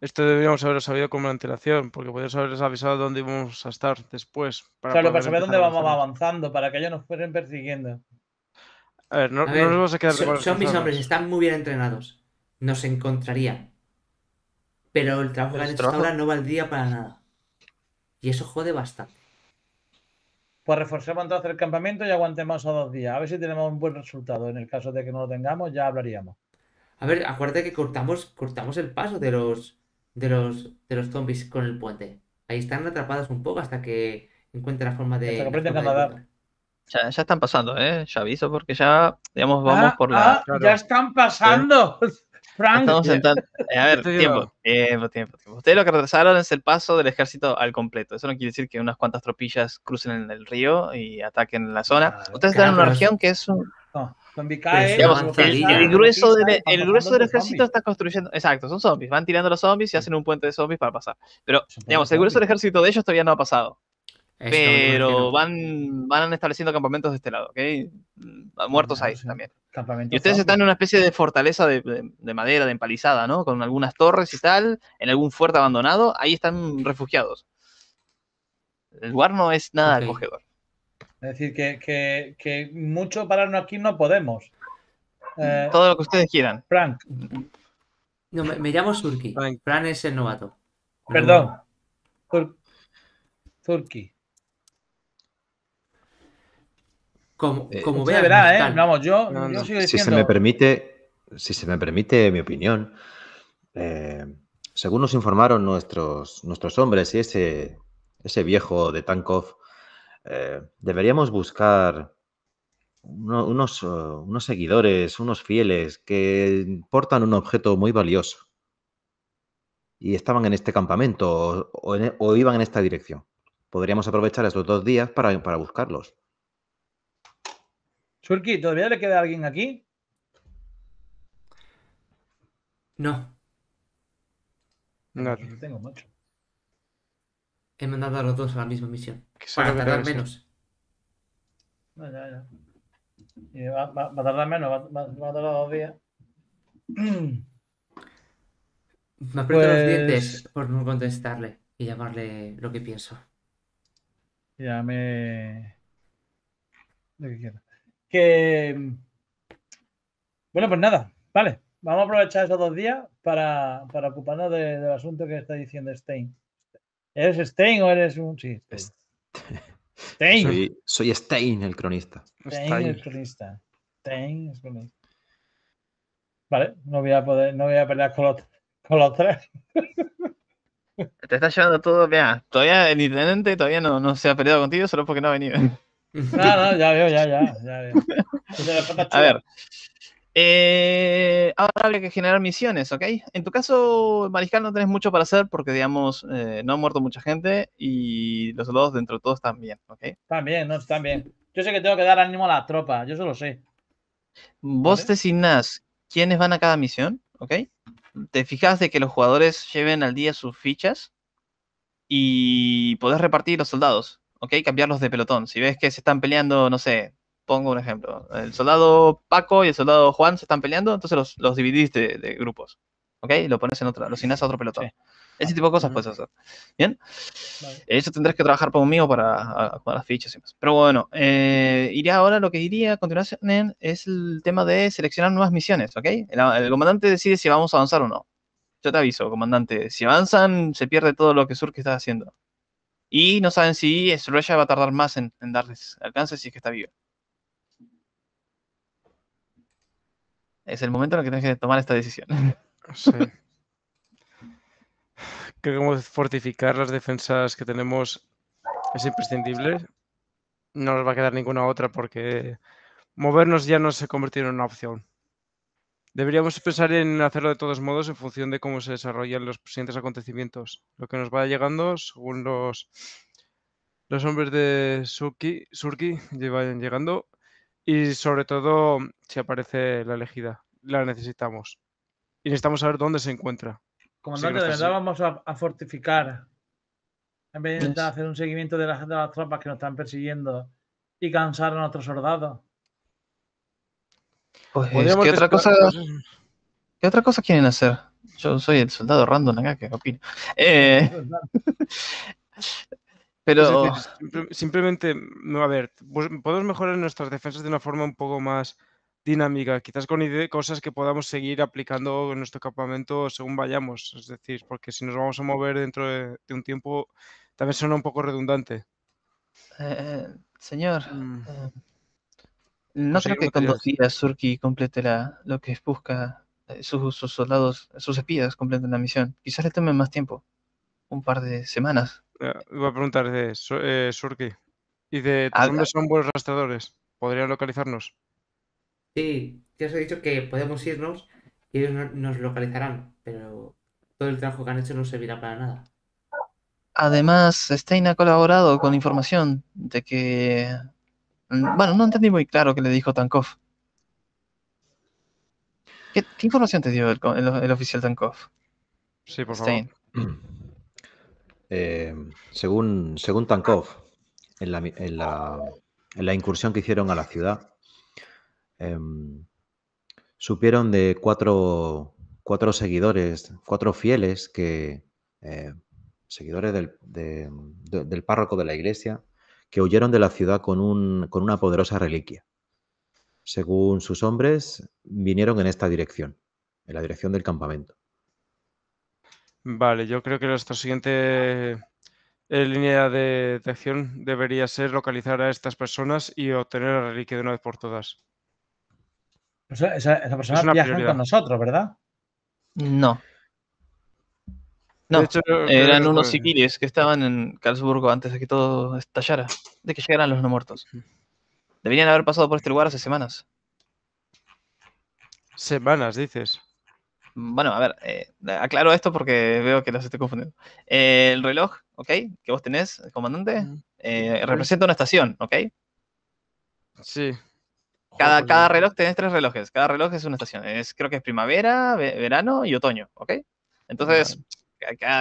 Esto deberíamos haberlo sabido con antelación, porque podríamos haber avisado dónde íbamos a estar después. claro, para saber dónde vamos avanzando, para que ellos nos fuesen persiguiendo. A ver, no, nos vamos a quedar. son mis hombres, están muy bien entrenados. Nos encontrarían pero el trabajo que han hecho ahora no valdría para nada. Y eso jode bastante. Pues reforcemos entonces el campamento y aguantemos a dos días. A ver si tenemos un buen resultado. En el caso de que no lo tengamos, ya hablaríamos. A ver, acuérdate que cortamos, cortamos el paso de los, de los, de los zombies con el puente. Ahí están atrapados un poco hasta que encuentren la forma de. Ya, están pasando, ¿eh? Ya aviso porque ya, vamos ah, por la. Ah, ¡Ya están pasando! Frank. Eh, a ver, tiempo, Ustedes lo que retrasaron es el paso del ejército al completo. Eso no quiere decir que unas cuantas tropillas crucen el río y ataquen la zona. Ustedes están en una región que es un. No. el, grueso del, ejército está construyendo. Exacto, son zombies. Van tirando los zombies y hacen un puente de zombies para pasar. Pero, digamos, el grueso del ejército de ellos todavía no ha pasado. Pero van, van estableciendo campamentos de este lado, ¿ok? Muertos ahí también y ustedes están en una especie de fortaleza de, madera, de empalizada, ¿no? Con algunas torres y tal, en algún fuerte abandonado, ahí están refugiados. El lugar no es nada acogedor. Es decir, que, mucho pararnos aquí no podemos. Eh, Todo lo que ustedes quieran. Frank. me, llamo Surki. Frank. es el novato. Perdón. Surki. Como, eh, como ¿eh? Vamos, yo, Si se me permite, si se me permite mi opinión, eh, según nos informaron nuestros, nuestros hombres y ese, ese viejo de Tankov, deberíamos buscar unos, seguidores, unos fieles que portan un objeto muy valioso y estaban en este campamento o, e, iban en esta dirección. Podríamos aprovechar estos dos días para buscarlos. Churki, ¿todavía le queda alguien aquí? No. No. no tengo mucho. He mandado a los dos a la misma misión. Para tardar ¿eh? menos. ya, ya. va, a tardar menos, va, a tardar dos días. Me aprieto los dientes pues- por no contestarle y llamarle lo que pienso. Llame. Lo que quiera. Bueno, pues nada, vale. Vamos a aprovechar esos dos días para, ocuparnos del asunto que está diciendo Stein. ¿Eres Stein o eres un.? Sí. Stein. Soy, Stein, el cronista. Stein, el cronista. Stein el cronista. Vale, no voy a poder, no voy a pelear con los, tres. Te estás llevando todo, vea. Todavía el intendente todavía no, no se ha peleado contigo solo porque no ha venido. Ah, no, ya ya, ya. ya A ver. Eh, ahora habría que generar misiones, ¿ok? En tu caso, Mariscal, no tenés mucho para hacer porque, digamos, eh, no ha muerto mucha gente y los soldados dentro de todos están bien, ¿ok? Están bien, no, están bien. Yo sé que tengo que dar ánimo a la tropa, yo solo sé. Vos te designás quiénes van a cada misión, ¿ok? Te fijas de que los jugadores lleven al día sus fichas y podés repartir los soldados. Cambiarlos de pelotón. Si ves que se están peleando, no sé, pongo un ejemplo, el soldado Paco y el soldado Juan se están peleando, entonces los, los dividís de, grupos, ¿ok? Y lo pones en otro, lo asignás a otro pelotón. Ese tipo de cosas puedes hacer. ¿Bien? Eh, eso tendrás que trabajar conmigo para jugar las fichas Pero bueno, eh, iría ahora lo que diría a continuación es el tema de seleccionar nuevas misiones, ¿ok? El, comandante decide si vamos a avanzar o no. Yo te aviso, comandante. Si avanzan, se pierde todo lo que Surki está haciendo. Y no saben si Sreya va a tardar más en, darles alcance si es que está viva. Es el momento en el que tienes que tomar esta decisión. Sí. Creo que fortificar las defensas que tenemos es imprescindible. No nos va a quedar ninguna otra porque movernos ya no se convirtió en una opción. Deberíamos pensar en hacerlo de todos modos en función de cómo se desarrollan los siguientes acontecimientos. Lo que nos va llegando, según los, los hombres de Surki, Surki vayan llegando, y sobre todo si aparece la elegida. La necesitamos. Y necesitamos saber dónde se encuentra. Comandante, de verdad vamos a, fortificar. En vez de intentar hacer un seguimiento de las, de las tropas que nos están persiguiendo y cansar a nuestros soldados. Pues, ¿qué otra, cosa, quieren hacer? Yo soy el soldado random acá que opino. Eh, pero. Pues simplemente, a ver, pues, podemos mejorar nuestras defensas de una forma un poco más dinámica, quizás con cosas que podamos seguir aplicando en nuestro campamento según vayamos, es decir, porque si nos vamos a mover dentro de, un tiempo, también suena un poco redundante. Eh, eh, señor, mm. No creo que con Surki complete lo que busca. Eh, sus, soldados, sus espías completen la misión. Quizás le tome más tiempo. Un par de semanas. Voy eh, a preguntar de eh, Surki. ¿Y de ah, dónde ah. son buenos rastreadores? ¿Podrían localizarnos? Sí, ya os he dicho que podemos irnos y ellos nos localizarán, pero todo el trabajo que han hecho no servirá para nada. Además, Stein ha colaborado con información de que Mm, bueno, no entendí muy claro qué le dijo Tankov. ¿Qué, información te dio el, oficial Tankov? Sí, por favor. Eh, según, según Tankov, en la, incursión que hicieron a la ciudad, em, supieron de cuatro, cuatro, seguidores, cuatro fieles que, eh, seguidores del, del párroco de la iglesia, que huyeron de la ciudad con, una poderosa reliquia. Según sus hombres, vinieron en esta dirección, en la dirección del campamento. Vale, yo creo que nuestra siguiente eh, línea de, detección acción debería ser localizar a estas personas y obtener la reliquia de una vez por todas. esa, persona con nosotros, ¿verdad? No. No, eran unos civiles que estaban en Carlsburgo antes de que todo estallara, de que llegaran los no muertos. Deberían haber pasado por este lugar hace semanas. Semanas, dices. Bueno, a ver, eh, aclaro esto porque veo que los estoy confundiendo. Eh, el reloj, ¿ok? Que vos tenés, comandante, eh, pues representa una estación, ¿ok? Sí. Cada, cada reloj tenés tres relojes. Cada reloj es una estación. Es, creo que es primavera, verano y otoño, ¿ok? Entonces,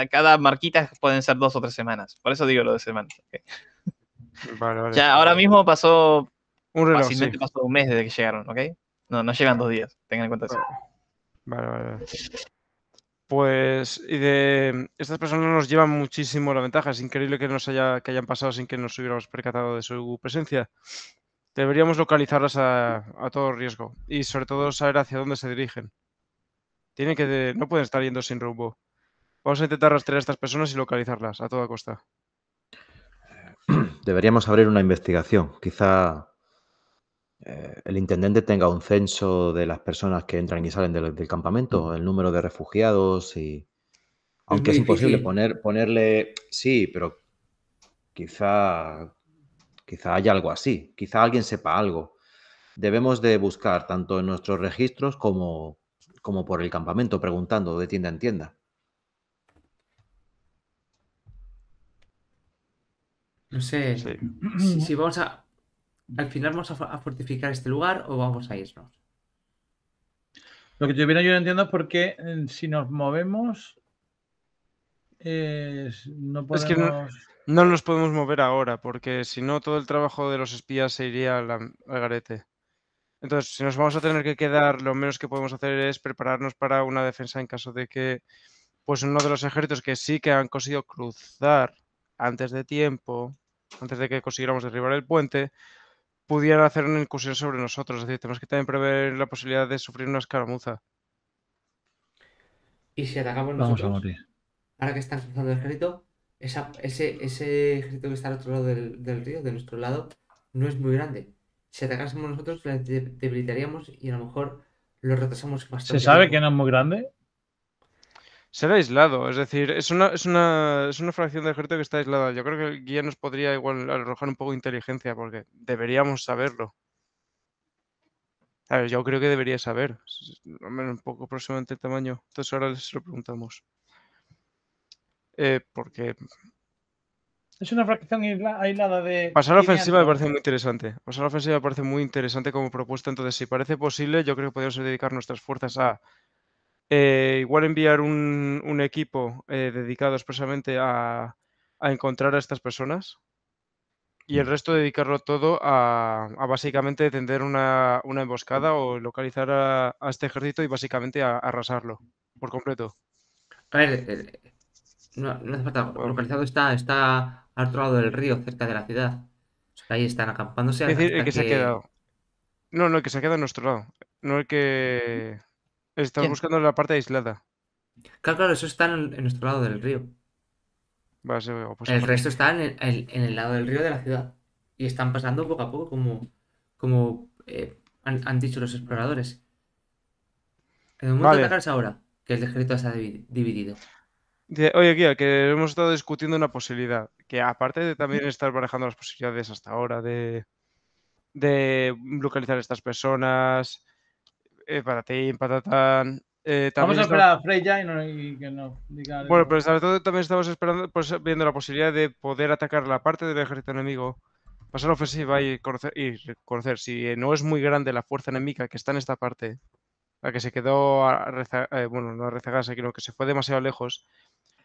cada, marquita pueden ser dos o tres semanas. Por eso digo lo de semanas. Vale, ya, ahora mismo pasó. Un pasó un mes desde que llegaron, ¿ok? No, no llegan dos días, tengan en cuenta eso. Vale, vale, Pues y de estas personas nos llevan muchísimo la ventaja. Es increíble que nos haya, que hayan pasado sin que nos hubiéramos percatado de su presencia. Deberíamos localizarlas a, todo riesgo y sobre todo saber hacia dónde se dirigen. Tienen que no pueden estar yendo sin rumbo. Vamos a intentar rastrear a estas personas y localizarlas a toda costa. Deberíamos abrir una investigación. Quizá eh, el intendente tenga un censo de las personas que entran y salen del, campamento, el número de refugiados y... Aunque es, imposible ponerle... Sí, pero quizá, quizá haya algo así. Quizá alguien sepa algo. Debemos de buscar tanto en nuestros registros como, como por el campamento, preguntando de tienda en tienda. No sé. Si, vamos a. Al final vamos a, fortificar este lugar o vamos a irnos. Lo que yo, bien, yo entiendo es por qué eh, si nos movemos. no podemos. no, nos podemos mover ahora, porque si no, todo el trabajo de los espías se iría al, garete. Entonces, si nos vamos a tener que quedar, lo menos que podemos hacer es prepararnos para una defensa en caso de que pues uno de los ejércitos que sí que han conseguido cruzar antes de tiempo antes de que consiguiéramos derribar el puente, pudiera hacer una incursión sobre nosotros. Es decir, tenemos que también prever la posibilidad de sufrir una escaramuza. Y si atacamos nosotros, ahora que están cruzando el ejército, ese, ese, ejército que está al otro lado del, río, de nuestro lado, no es muy grande. Si atacásemos nosotros, la debilitaríamos y a lo mejor lo retrasamos bastante. ¿Se sabe que no es muy grande? ser aislado, es decir, es una, es una, fracción de ejército que está aislada. Yo creo que el guía nos podría igual arrojar un poco de inteligencia porque deberíamos saberlo. A ver, yo creo que debería saber, un poco próximamente el tamaño. Entonces ahora les lo preguntamos. Eh, porque... Es una fracción aislada de... Pasar a ofensiva me parece muy interesante. Pasar a la ofensiva me parece muy interesante como propuesta. Entonces, si parece posible, yo creo que podríamos dedicar nuestras fuerzas a eh, igual enviar un, equipo eh, dedicado expresamente a, encontrar a estas personas y el mm. resto dedicarlo todo a, básicamente tender una, emboscada o localizar a, este ejército y básicamente arrasarlo por completo. A ver, eh, no, hace falta, localizado está, está al otro lado del río, cerca de la ciudad. Ahí están acampándose. Es decir, el que, se ha quedado. No, no, el que se ha quedado a nuestro lado. No el que. Estás buscando la parte aislada. Claro, claro, eso está en, nuestro lado del río. el resto está en el, lado del río de la ciudad. Y están pasando poco a poco, como, como eh, han, dicho los exploradores. En momento de atacarse ahora, que el ejército está dividido. Oye, Guía, que hemos estado discutiendo una posibilidad, que aparte de también estar barajando las posibilidades hasta ahora de, de localizar a estas personas, eh, para ti, patatán. Eh, Vamos a esperar a Freya y, y que no diga Bueno, pero sobre todo también estamos esperando, pues, viendo la posibilidad de poder atacar la parte del ejército enemigo, pasar ofensiva y conocer, si no es muy grande la fuerza enemiga que está en esta parte, la que se quedó, a eh, bueno, no a rezagarse, sino que se fue demasiado lejos,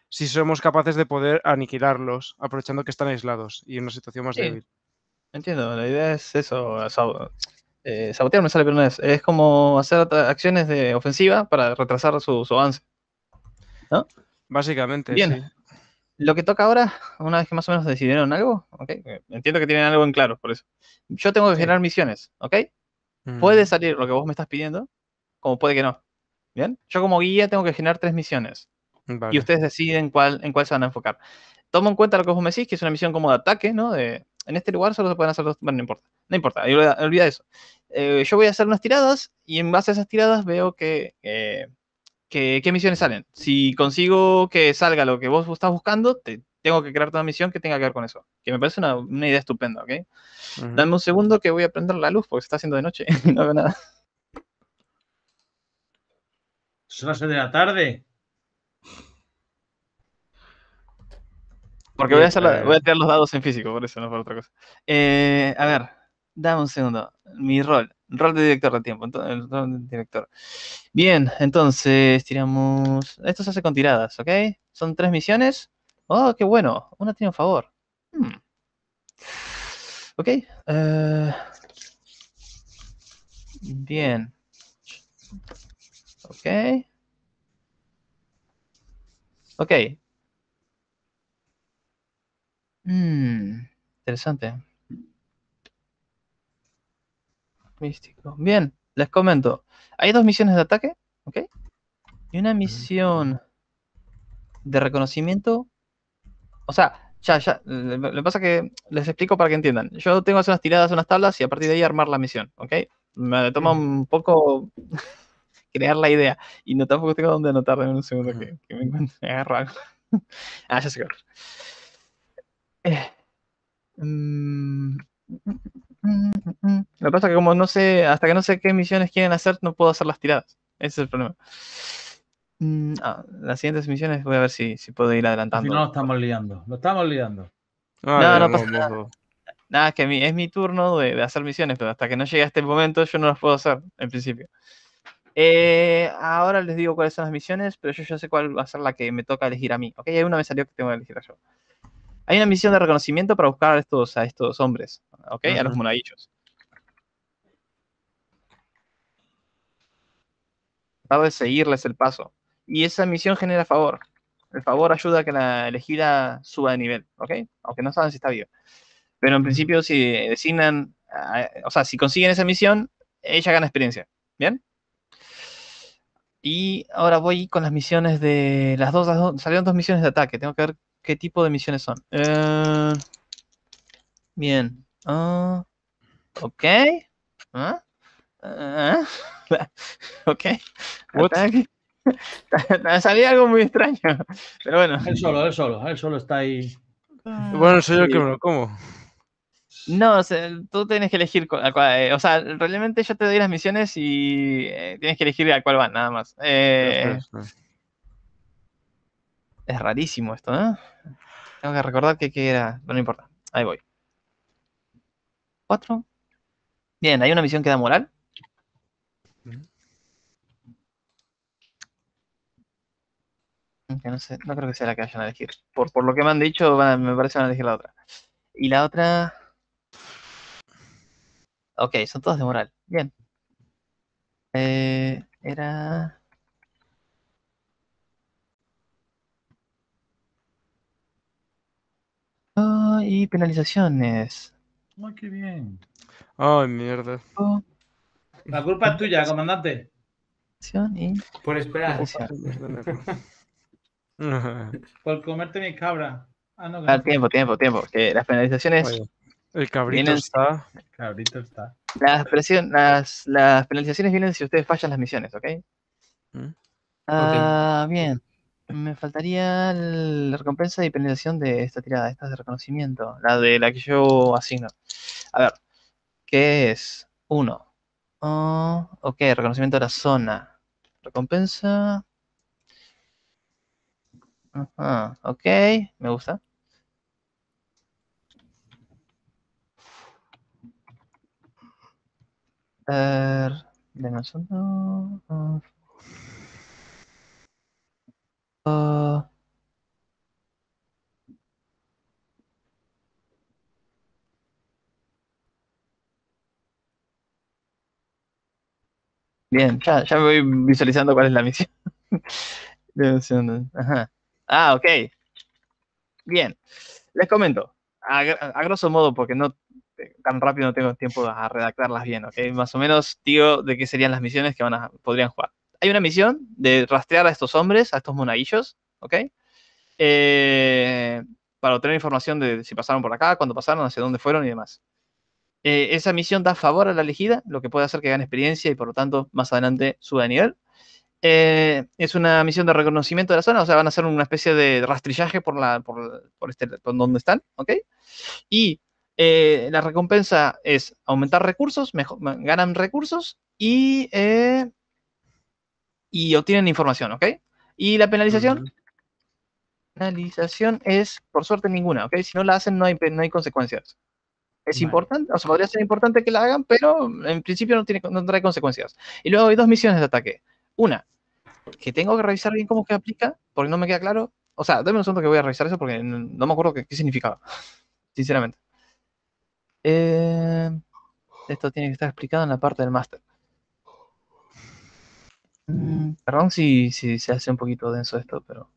si somos capaces de poder aniquilarlos, aprovechando que están aislados y en una situación más débil. Entiendo, la idea es eso, eh, sabotear, me sale pero no es, es como hacer acciones de ofensiva para retrasar su, avance. ¿No? Básicamente. Bien. Lo que toca ahora, una vez que más o menos decidieron algo, ¿ok? Eh, entiendo que tienen algo en claro, por eso. Yo tengo que generar misiones, ¿ok? Mm. Puede salir lo que vos me estás pidiendo, como puede que no. ¿Bien? Yo como guía tengo que generar tres misiones. Y ustedes deciden cuál, en cuál se van a enfocar. Toma en cuenta lo que vos me decís, que es una misión como de ataque, ¿no? De, en este lugar solo se pueden hacer dos, bueno, no importa. No importa, olvida eso. Eh, yo voy a hacer unas tiradas y en base a esas tiradas veo que, eh, qué misiones salen. Si consigo que salga lo que vos estás buscando, tengo que crear toda misión que tenga que ver con eso. Que me parece una, idea estupenda, ¿ok? Dame un segundo que voy a prender la luz porque se está haciendo de noche no veo nada. Son las 6 de la tarde. Porque eh. voy a, tirar los dados en físico, por eso, no por otra cosa. a ver, Dame un segundo. Mi rol. Rol de director de tiempo. director. Bien, entonces tiramos. Esto se hace con tiradas, ¿ok? Son tres misiones. Oh, qué bueno. Una tiene un favor. Hmm. Ok. Eh, bien. Ok. Ok. Hmm, interesante. místico Bien, les comento. Hay dos misiones de ataque, ¿ok? Y una misión de reconocimiento. O sea, ya, ya. Lo que pasa es que les explico para que entiendan. Yo tengo que hacer unas tiradas, unas tablas y a partir de ahí armar la misión, ¿ok? Me toma un poco crear la idea. Y no tampoco tengo dónde anotar en un segundo que, me agarro algo. ah, ya sé Eh, mm, lo que pasa es que como no sé, hasta que no sé qué misiones quieren hacer, no puedo hacer las tiradas. Ese es el problema. Mm. Ah, las siguientes misiones voy a ver si, si puedo ir adelantando. Si no, lo estamos liando. Lo estamos liando. no, no, pasa nada. es que mi, es mi turno de, hacer misiones, pero hasta que no llegue a este momento yo no las puedo hacer, en principio. Eh, ahora les digo cuáles son las misiones, pero yo ya sé cuál va a ser la que me toca elegir a mí. Ok, hay una me salió que tengo que elegir a yo hay una misión de reconocimiento para buscar a estos, a estos hombres, ¿ok? A los monaguillos. Tratar de seguirles el paso. Y esa misión genera favor. El favor ayuda a que la elegida suba de nivel, ¿ok? Aunque no saben si está viva. Pero en principio, si designan, o sea, si consiguen esa misión, ella gana experiencia, ¿bien? Y ahora voy con las misiones de las dos salieron dos misiones de ataque. Tengo que ver qué tipo de misiones son. Eh, bien. Ah, ¿Ok? Ah, ah, ok. Uh, uh, Salía algo muy extraño. Pero bueno. Él solo, él solo, él solo está ahí. Bueno, soy yo el que me lo como. No, tú tienes que elegir eh, o sea, realmente yo te doy las misiones y eh, tienes que elegir a cuál van, nada más. Eh, es rarísimo esto, ¿no? ¿eh? Tengo que recordar que, era. no importa. Ahí voy. Cuatro. Bien, hay una misión que da moral. Mm. no, creo que sea la que vayan a elegir. Por, lo que me han dicho, me parece que van a elegir la otra. Y la otra. Ok, son todas de moral. Bien. Eh, era. y penalizaciones. Ay, qué bien. Ay, mierda. La culpa es tuya, comandante. Por esperar. Por comerte mi cabra Ah, ah tiempo, tiempo, tiempo. Que las penalizaciones. el cabrito está. El cabrito está. Las, penalizaciones vienen si ustedes fallan las misiones, ¿ok? ¿Mm? Ah, bien. Me faltaría la recompensa y penalización de esta tirada, esta es de reconocimiento, la de la que yo asigno. A ver, ¿qué es? Uno. Oh, ok, reconocimiento de la zona. Recompensa. ok, me gusta. Bien, ya, me voy visualizando cuál es la misión. Ah, ok. Bien. Les comento. A, grosso modo, porque no tan rápido no tengo tiempo a redactarlas bien, Más o menos, digo de qué serían las misiones que van a, podrían jugar hay una misión de rastrear a estos hombres, a estos monaguillos, ¿ok? Eh, para obtener información de si pasaron por acá, cuándo pasaron, hacia dónde fueron y demás. Eh, esa misión da favor a la elegida, lo que puede hacer que gane experiencia y por lo tanto más adelante suba de nivel. Eh, es una misión de reconocimiento de la zona, o sea, van a hacer una especie de rastrillaje por, la, por, este, donde están, ¿ok? Y la recompensa es aumentar recursos, ganan recursos y y obtienen información, ¿ok? Y la penalización, penalización es, por suerte, ninguna, ¿ok? Si no la hacen, no hay, no hay consecuencias. Es importante, o sea, podría ser importante que la hagan, pero en principio no, tiene, no trae consecuencias. Y luego hay dos misiones de ataque. Una, que tengo que revisar bien cómo que aplica, porque no me queda claro. O sea, dame un segundo que voy a revisar eso porque no me acuerdo qué, significaba, sinceramente. Eh, esto tiene que estar explicado en la parte del máster. Mm. perdón si, se hace un poquito denso esto, pero.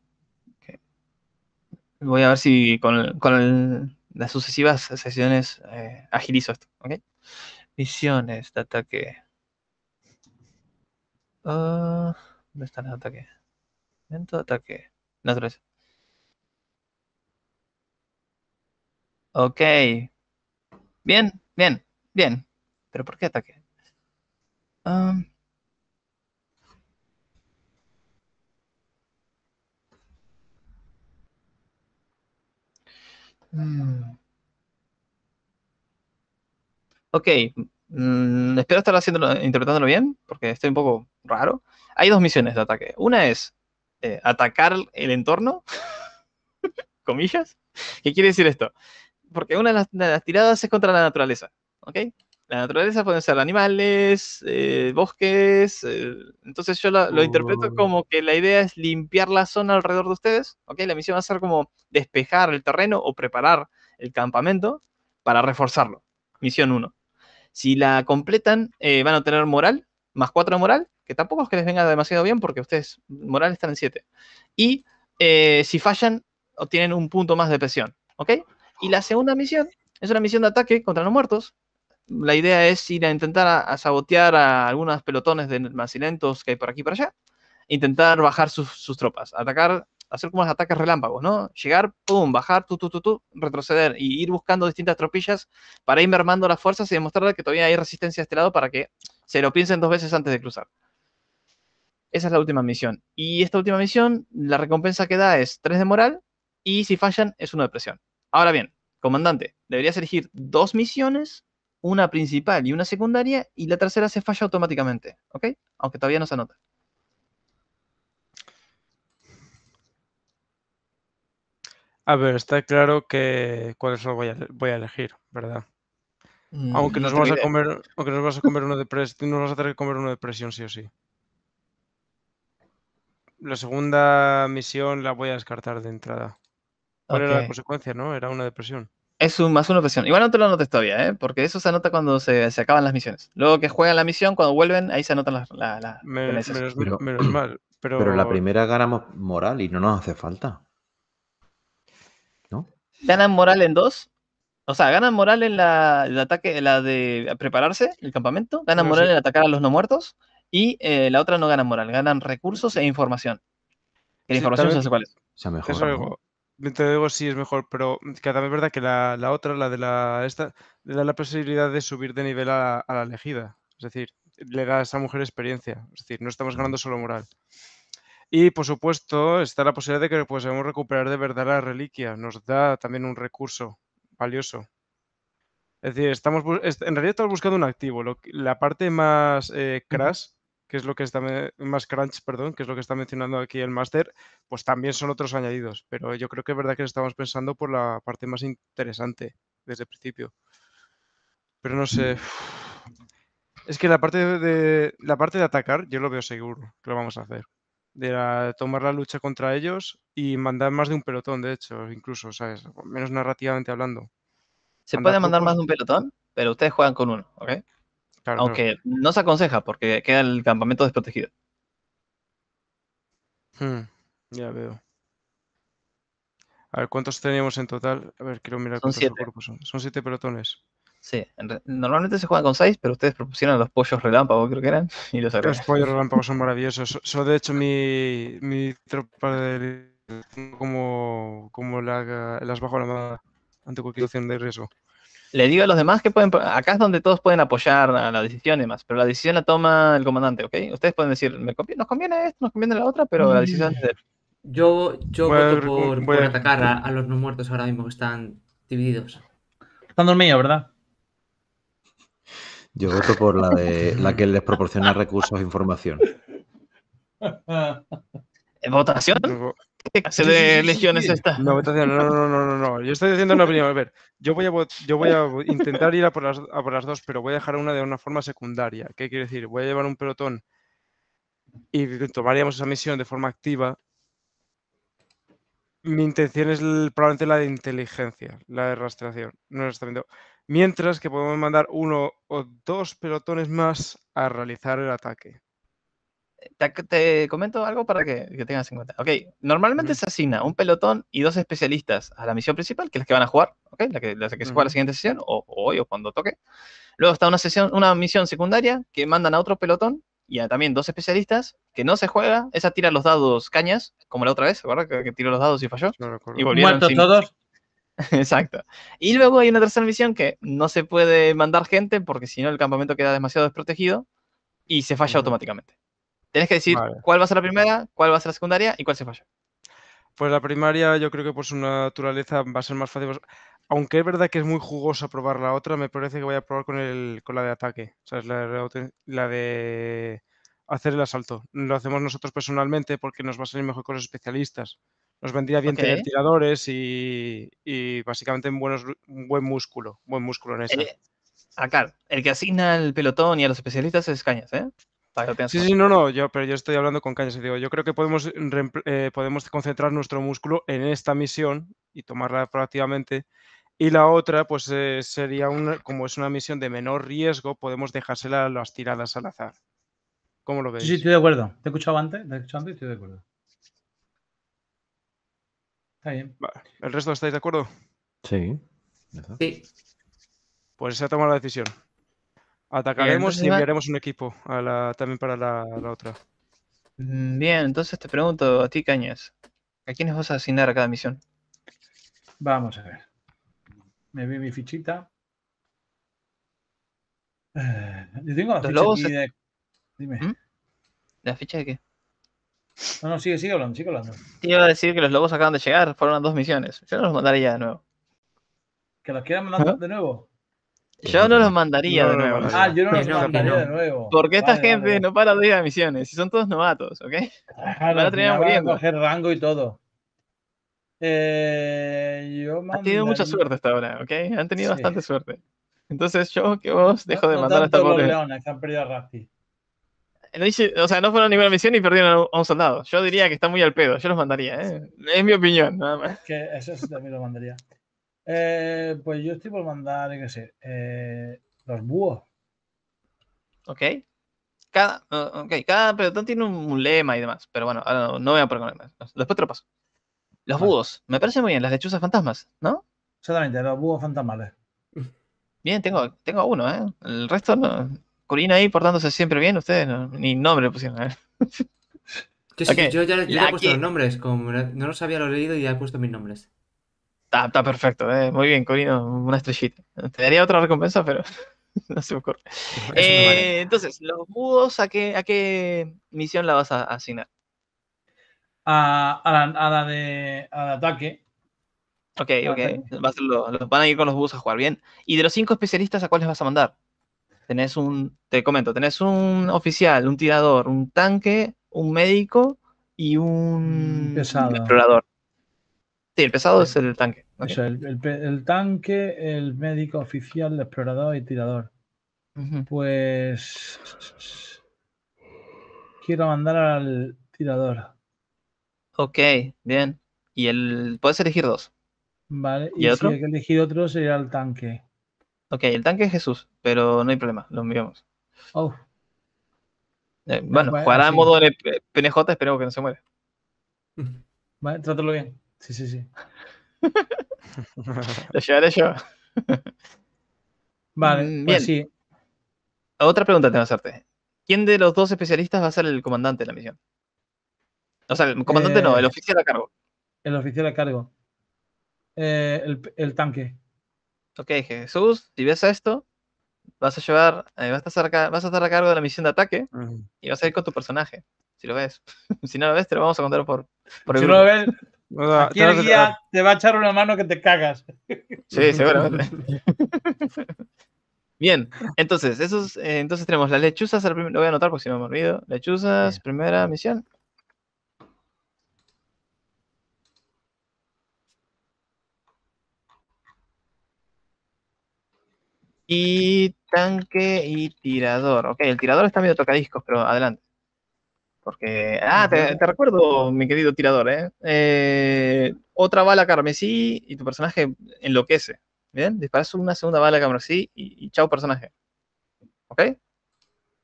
Voy a ver si con, las sucesivas sesiones eh, agilizo esto, ¿ok? Misiones de ataque. Ah, ¿Dónde están los ataques? Momento ataque. ataque. Naturaleza. Ok. Bien, bien, bien. ¿Pero por qué ataque? Um, Mm. Ok, mm, espero estar interpretándolo bien, porque estoy un poco raro. Hay dos misiones de ataque. Una es eh, atacar el entorno, comillas. ¿Qué quiere decir esto? Porque una de las, de las, tiradas es contra la naturaleza, ¿ok? la naturaleza pueden ser animales, eh, bosques. Eh, entonces yo lo, interpreto oh. como que la idea es limpiar la zona alrededor de ustedes, okay La misión va a ser como despejar el terreno o preparar el campamento para reforzarlo. Misión 1. Si la completan, eh, van a tener moral, más 4 de moral, que tampoco es que les venga demasiado bien porque ustedes, moral están en 7. Y si fallan, obtienen un punto más de presión, Y la segunda misión es una misión de ataque contra los muertos, la idea es ir a intentar a, sabotear a algunos pelotones de macilentos que hay por aquí y por allá, intentar bajar sus, tropas, atacar, hacer como los ataques relámpagos, ¿no? Llegar, pum, bajar, tu, tu, tu, retroceder y ir buscando distintas tropillas para ir mermando las fuerzas y demostrarle que todavía hay resistencia a este lado para que se lo piensen dos veces antes de cruzar. Esa es la última misión. Y esta última misión, la recompensa que da es 3 de moral y si fallan es 1 de presión. Ahora bien, comandante, deberías elegir dos misiones una principal y una secundaria, y la tercera se falla automáticamente, ¿ok? Aunque todavía no se anota. A ver, está claro que cuál cuáles voy a, voy a elegir, ¿verdad? Mm, aunque, nos vas a comer, aunque nos vas a comer uno de presión, nos vas a tener que comer uno de presión sí o sí. La segunda misión la voy a descartar de entrada. ¿Cuál era la consecuencia, no? Era una depresión. Es un más una presión. Igual no te lo anotes todavía, ¿eh? porque eso se anota cuando se, acaban las misiones. Luego que juegan la misión, cuando vuelven, ahí se anotan las. La, menos, pero, mal. Pero... la primera ganamos moral y no nos hace falta. ¿No? ¿Ganan moral en dos? O sea, ganan moral en la, el ataque, la de prepararse, el campamento, ganan ah, moral en atacar a los no muertos y eh, la otra no ganan moral, ganan recursos e información. Que la información se hace cuál es. Se te digo sí es mejor, pero cada mm, vez es verdad que la, otra, la de la esta, le da la posibilidad de subir de nivel a, la elegida. Es decir, le da a esa mujer experiencia. Es decir, no estamos ganando solo moral. Y por supuesto, está la posibilidad de que podamos recuperar de verdad la reliquia. Nos da también un recurso valioso. Es decir, estamos en realidad estamos buscando un activo. la parte más eh, crash que es lo que está más crunch, perdón, que es lo que está mencionando aquí el máster, pues también son otros añadidos, pero yo creo que es verdad que estamos pensando por la parte más interesante desde el principio. Pero no sé. Mm. Es que la parte de la parte de atacar, yo lo veo seguro que lo vamos a hacer. De tomar la lucha contra ellos y mandar más de un pelotón, de hecho, incluso, ¿sabes? Menos narrativamente hablando. Se puede mandar más de un pelotón, pero ustedes juegan con uno, ¿ok? Aunque no se aconseja porque queda el campamento desprotegido. Hmm, ya veo. A ver, ¿cuántos teníamos en total? A ver, quiero mirar son cuántos siete. son. Son siete pelotones. Sí, normalmente se juega con seis, pero ustedes propusieron los pollos relámpago, creo que eran, y los Los pollos relámpagos son maravillosos. Yo, de hecho, mi, mi tropa de como, como las bajo la mano ante cualquier de riesgo le digo a los demás que pueden, acá es donde todos pueden apoyar a la decisión y demás, pero la decisión la toma el comandante, ¿ok? Ustedes pueden decir, nos conviene esto, nos conviene la otra, pero la mm. decisión es Yo, voto por, atacar a, los no muertos ahora mismo que están divididos. Están dormidos, ¿verdad? Yo voto por la de la que les proporciona recursos e información. ¿Votación? ¿Qué clase de legiones esta? No, no, no, no, no, Yo estoy diciendo una opinión. A ver, yo voy a, yo voy a intentar ir a por, las, a por las dos, pero voy a dejar una de una forma secundaria. ¿Qué quiere decir? Voy a llevar un pelotón y tomaríamos esa misión de forma activa. Mi intención es probablemente la de inteligencia, la de rastreación, Mientras que podemos mandar uno o dos pelotones más a realizar el ataque te, comento algo para que, que, tengas en cuenta. Ok, normalmente se asigna un pelotón y dos especialistas a la misión principal, que es la que van a jugar, la que, se juega la siguiente sesión, o, hoy o cuando toque. Luego está una sesión, una misión secundaria que mandan a otro pelotón y a, también dos especialistas que no se juega. Esa tira los dados cañas, como la otra vez, ¿verdad? Que, tiró los dados y falló. y volvieron todos? Exacto. Y luego hay una tercera misión que no se puede mandar gente porque si no el campamento queda demasiado desprotegido y se falla automáticamente. Tienes que decir cuál va a ser la primera, cuál va a ser la secundaria y cuál se falla. Pues la primaria yo creo que por su naturaleza va a ser más fácil. Aunque es verdad que es muy jugoso probar la otra, me parece que voy a probar con, el, con la de ataque. O sea, es la, de hacer el asalto. Lo hacemos nosotros personalmente porque nos va a salir mejor con los especialistas. Nos vendría bien tener tiradores y, básicamente un, buen músculo, buen músculo en esa. Eh, ah, claro. El que asigna al pelotón y a los especialistas es Cañas, ¿eh? Sí, sí, no, no, yo, pero yo estoy hablando con Cañas y digo, yo creo que podemos, eh, podemos concentrar nuestro músculo en esta misión y tomarla proactivamente. Y la otra, pues eh, sería, una, como es una misión de menor riesgo, podemos dejársela a las tiradas al azar. ¿Cómo lo veis? Sí, sí, estoy de acuerdo. Te he escuchado antes, te he escuchado antes y estoy de acuerdo. Está bien. ¿El resto estáis de acuerdo? Sí. Sí. Pues se ha tomado la decisión. Atacaremos y enviaremos un equipo también para la, otra. Mm, bien, entonces te pregunto a ti, Cañas, ¿a quiénes vas a asignar a cada misión? Vamos a ver. Me vi mi fichita. Eh, yo tengo la Los ficha lobos de... Dime. ¿Mm? ¿La ficha de qué? No, no, sigue, sigue hablando, sigue hablando. Te iba a decir que los lobos acaban de llegar, fueron las dos misiones. Yo los mandaré ya de nuevo. ¿Que los quieran mandar ¿Ah? de nuevo? Yo no los mandaría de nuevo. Ah, yo no los mandaría de nuevo. Porque esta gente no para de ir a misiones. Y Son todos novatos, ¿ok? Claro, Van a terminar muriendo. coger rango y todo. Eh, han tenido mucha suerte hasta ahora, ¿ok? Han tenido bastante suerte. Entonces yo que vos dejo de mandar hasta ahora. que han perdido a Rafi. o sea, no fueron a ninguna misión y perdieron a un soldado. Yo diría que está muy al pedo, yo los mandaría, ¿eh? Es mi opinión, nada más. Que eso, sí también lo mandaría. Eh, pues yo estoy por mandar, qué sé, eh, los búhos. Ok. Cada, okay, cada pelotón tiene un, lema y demás, pero bueno, no, voy a poner con Después te lo paso. Los búhos, me parece muy bien, las lechuzas fantasmas, ¿no? Exactamente, los búhos fantasmales. Bien, tengo, tengo uno, ¿eh? El resto, no. Corina ahí portándose siempre bien, ustedes ni nombre pusieron. ¿eh? Yo, yo ya, le he puesto los nombres, como no los había leído y ya he puesto mis nombres. Está, perfecto, eh. muy bien, Corino, una estrellita. Te daría otra recompensa, pero no se me ocurre. Eh, entonces, los mudos, ¿a qué, ¿a qué misión la vas a asignar? A, la, de, ataque. Ok, ok. van a ir con los búhos a jugar, bien. ¿Y de los cinco especialistas a cuáles vas a mandar? Tenés un, te comento, tenés un oficial, un tirador, un tanque, un médico y un explorador. Sí, el pesado es eh, el tanque. el, tanque, el médico oficial, el explorador y tirador. Pues. Quiero mandar al tirador. Ok, bien. Y el. Puedes elegir dos. Vale, y, otro? si hay que elegir otro sería el tanque. Ok, el tanque es Jesús, pero no hay problema, lo enviamos. Oh. Eh, bueno, jugará en modo de PNJ, esperemos que no se muera. Vale, trátalo bien. Sí, sí, sí. Lo llevaré yo. Vale, mm, pues Bien. Otra pregunta tengo que hacerte. ¿Quién de los dos especialistas va a ser el comandante de la misión? O sea, el comandante no, el eh, oficial a cargo. El oficial a cargo. Eh, el, tanque. Ok, Jesús, si ves esto, vas a llevar, eh, vas, a estar a, cargo de la misión de ataque y vas a ir con tu personaje, si lo ves. si no lo ves, te lo vamos a contar por... por si no ves, el guía te va a echar una mano que te cagas. Sí, seguramente. Bien, entonces, esos, eh, entonces tenemos las lechuzas, lo voy a anotar porque si no me olvido. Lechuzas, primera misión. Y tanque y tirador. Ok, el tirador está medio tocadiscos, pero adelante. Porque, ah, te, recuerdo, mi querido tirador, ¿eh? ¿eh? Otra bala carmesí y tu personaje enloquece. Bien, disparas una segunda bala carmesí y, y chao personaje. ¿Ok?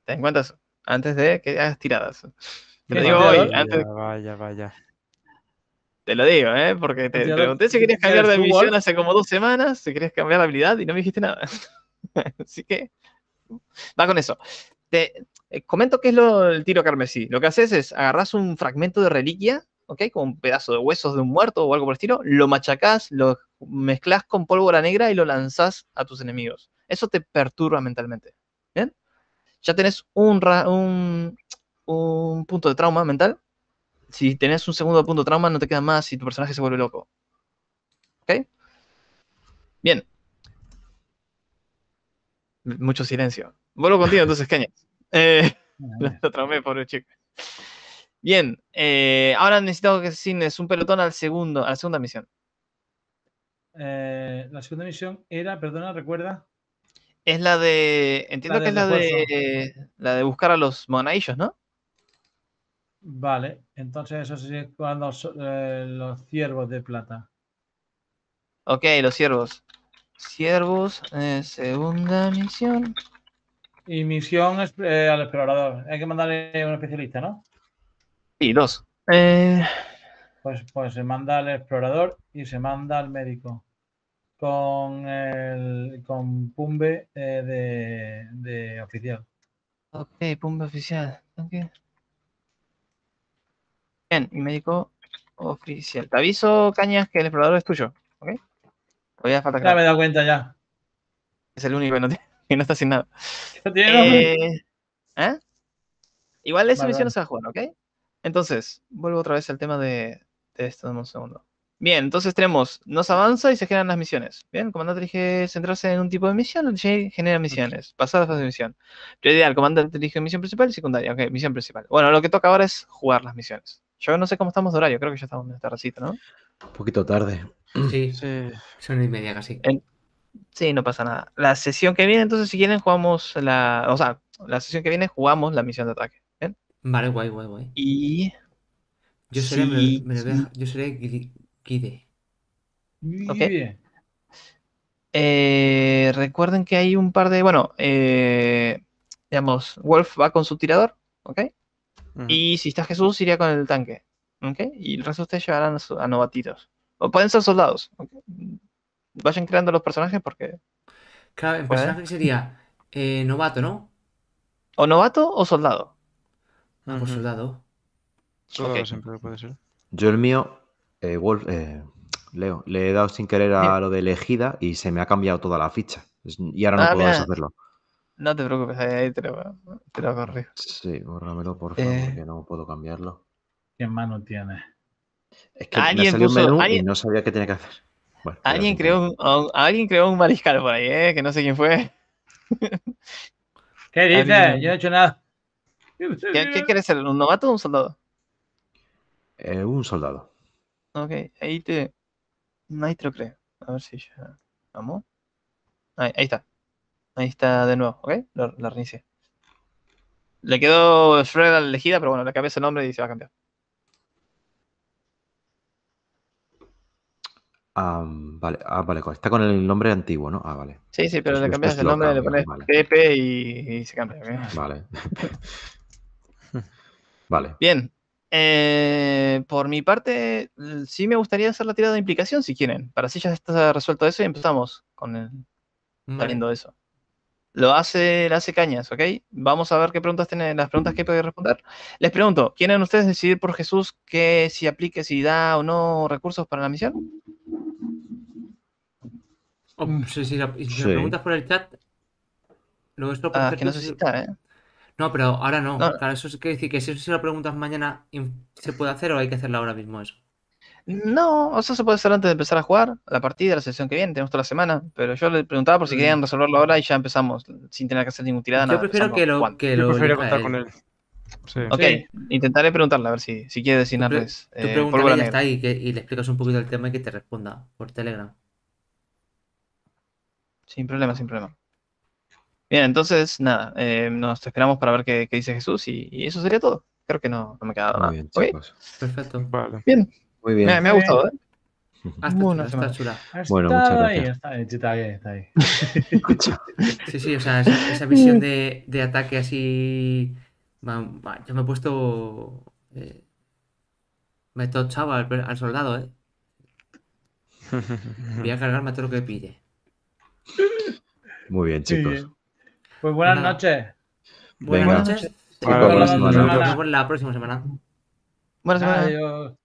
Te en cuenta eso, antes de que hagas tiradas. Te lo digo hoy. Vaya, vaya. Te lo digo, ¿eh? Porque te, pregunté si querías cambiar de misión hace como dos semanas, si querías cambiar la habilidad y no me dijiste nada. Así que, va con eso. Te, eh, comento qué es lo, el tiro carmesí. Lo que haces es agarras un fragmento de reliquia, ¿ok? Como un pedazo de huesos de un muerto o algo por el estilo, lo machacás, lo mezclas con pólvora negra y lo lanzás a tus enemigos. Eso te perturba mentalmente. ¿Bien? Ya tenés un, un, un punto de trauma mental. Si tenés un segundo punto de trauma, no te queda más y tu personaje se vuelve loco. ¿Ok? Bien. Mucho silencio. Vuelvo contigo entonces, Cañas. Eh, lo por el chico. Bien, eh, ahora necesito que asignes un pelotón al segundo, a la segunda misión. Eh, la segunda misión era, perdona, recuerda. Es la de. Entiendo que es la de, la de buscar a los monaillos, ¿no? Vale, entonces eso se cuando eh, los ciervos de plata. Ok, los ciervos. Ciervos, segunda misión. Y misión eh, al explorador. Hay que mandarle un especialista, ¿no? Sí, dos. Eh, pues, pues se manda al explorador y se manda al médico. Con el con Pumbe eh, de, oficial. Ok, Pumbe oficial. Bien, y médico oficial. Te aviso, Cañas, que el explorador es tuyo. ¿Ok? Ya me he dado cuenta ya. Es el único que no tiene y no está sin nada. Eh, ¿eh? Igual esa misión no se va a jugar, ¿ok? Entonces, vuelvo otra vez al tema de, esto, en un segundo. Bien, entonces tenemos, nos avanza y se generan las misiones. Bien, el comandante elige centrarse en un tipo de misión, el genera misiones, pasada fase de misión. Yo diría, el comandante elige misión principal y secundaria, ok, misión principal. Bueno, lo que toca ahora es jugar las misiones. Yo no sé cómo estamos de horario, creo que ya estamos en recita, ¿no? Un poquito tarde. Sí, son y media casi. Sí, no pasa nada. La sesión que viene, entonces, si quieren, jugamos la. O sea, la sesión que viene jugamos la misión de ataque. ¿bien? Vale, guay, guay, guay. Y. Yo seré, yo seré guide. ¿Ok? Eh, recuerden que hay un par de. Bueno, eh, digamos, Wolf va con su tirador, ¿ok? Y si está Jesús, iría con el tanque, ¿ok? Y el resto de ustedes llevarán a, su, O pueden ser soldados, ¿ok? vayan creando los personajes porque. Claro, el personaje sería eh, novato, ¿no? O novato o soldado. Ah, pues soldado. Soldado siempre puede ser. Yo el mío, eh, Wolf, eh, Leo, le he dado sin querer a lo de elegida y se me ha cambiado toda la ficha. Y ahora no ah, puedo deshacerlo. No te preocupes, ahí, te, lo, te lo corrijo. Sí, bórramelo, por favor, que no puedo cambiarlo. ¿Qué mano tiene? Es que me salió puso, un menú y no sabía qué tenía que hacer alguien, creó un, alguien creó un mariscal por ahí, ¿eh? que no sé quién fue. ¿Qué dices? Yo no he hecho nada. ¿Qué, quieres ser? ¿Un novato o un soldado? Eh, un soldado. Ok, ahí te. Nitro creo. A ver si ya. ¿Vamos? Ahí, está. Ahí está de nuevo, ¿ok? La, reinicia. Le quedó la elegida, pero bueno, le cambié ese nombre y se va a cambiar. Ah, vale, ah, vale, está con el nombre antiguo, ¿no? Ah, vale. Sí, sí, pero le cambias el nombre, le pones Pepe y, se cambia. Vale. vale. Bien. Eh, por mi parte, sí me gustaría hacer la tirada de implicación si quieren. Para si ya está resuelto eso y empezamos con el, saliendo eso. Lo hace, lo hace Cañas, ¿ok? Vamos a ver qué preguntas tienen, las preguntas que puede responder. Les pregunto, ¿quieren ustedes decidir por Jesús que si aplique, si da o no recursos para la misión? Oh, mm. si, preguntas por el chat, esto ah, ¿eh? no pero ahora no. Claro, eso quiere decir que si se lo preguntas mañana, ¿se puede hacer o hay que hacerla ahora mismo eso? No, eso se puede hacer antes de empezar a jugar, la partida, la sesión que viene, tenemos toda la semana, pero yo le preguntaba por si querían mm. resolverlo ahora y ya empezamos, sin tener que hacer ningún tirada. Yo prefiero que lo, que lo... contar con él. Ok, intentaré preguntarle a ver si, si quiere designarles. Tú, eh, está, ahí y le explicas un poquito el tema y que te responda por Telegram. Sin problema, sin problema. Bien, entonces, nada, eh, nos esperamos para ver qué, qué dice Jesús y, eso sería todo. Creo que no, no me queda nada. bien, Perfecto. Bien. Muy bien. Me, ha gustado, ¿eh? Hasta, bueno, hasta chula. Bueno, muchas gracias. Ahí, está, ahí, está ahí. sí, sí, o sea, esa, visión de, de, ataque así. Yo me he puesto. Eh, me he tochado al, al soldado, ¿eh? Voy a cargarme todo lo que pide muy bien, chicos. Pues buenas noches. Buenas noches. Nos la próxima semana. Buenas semana. Adiós.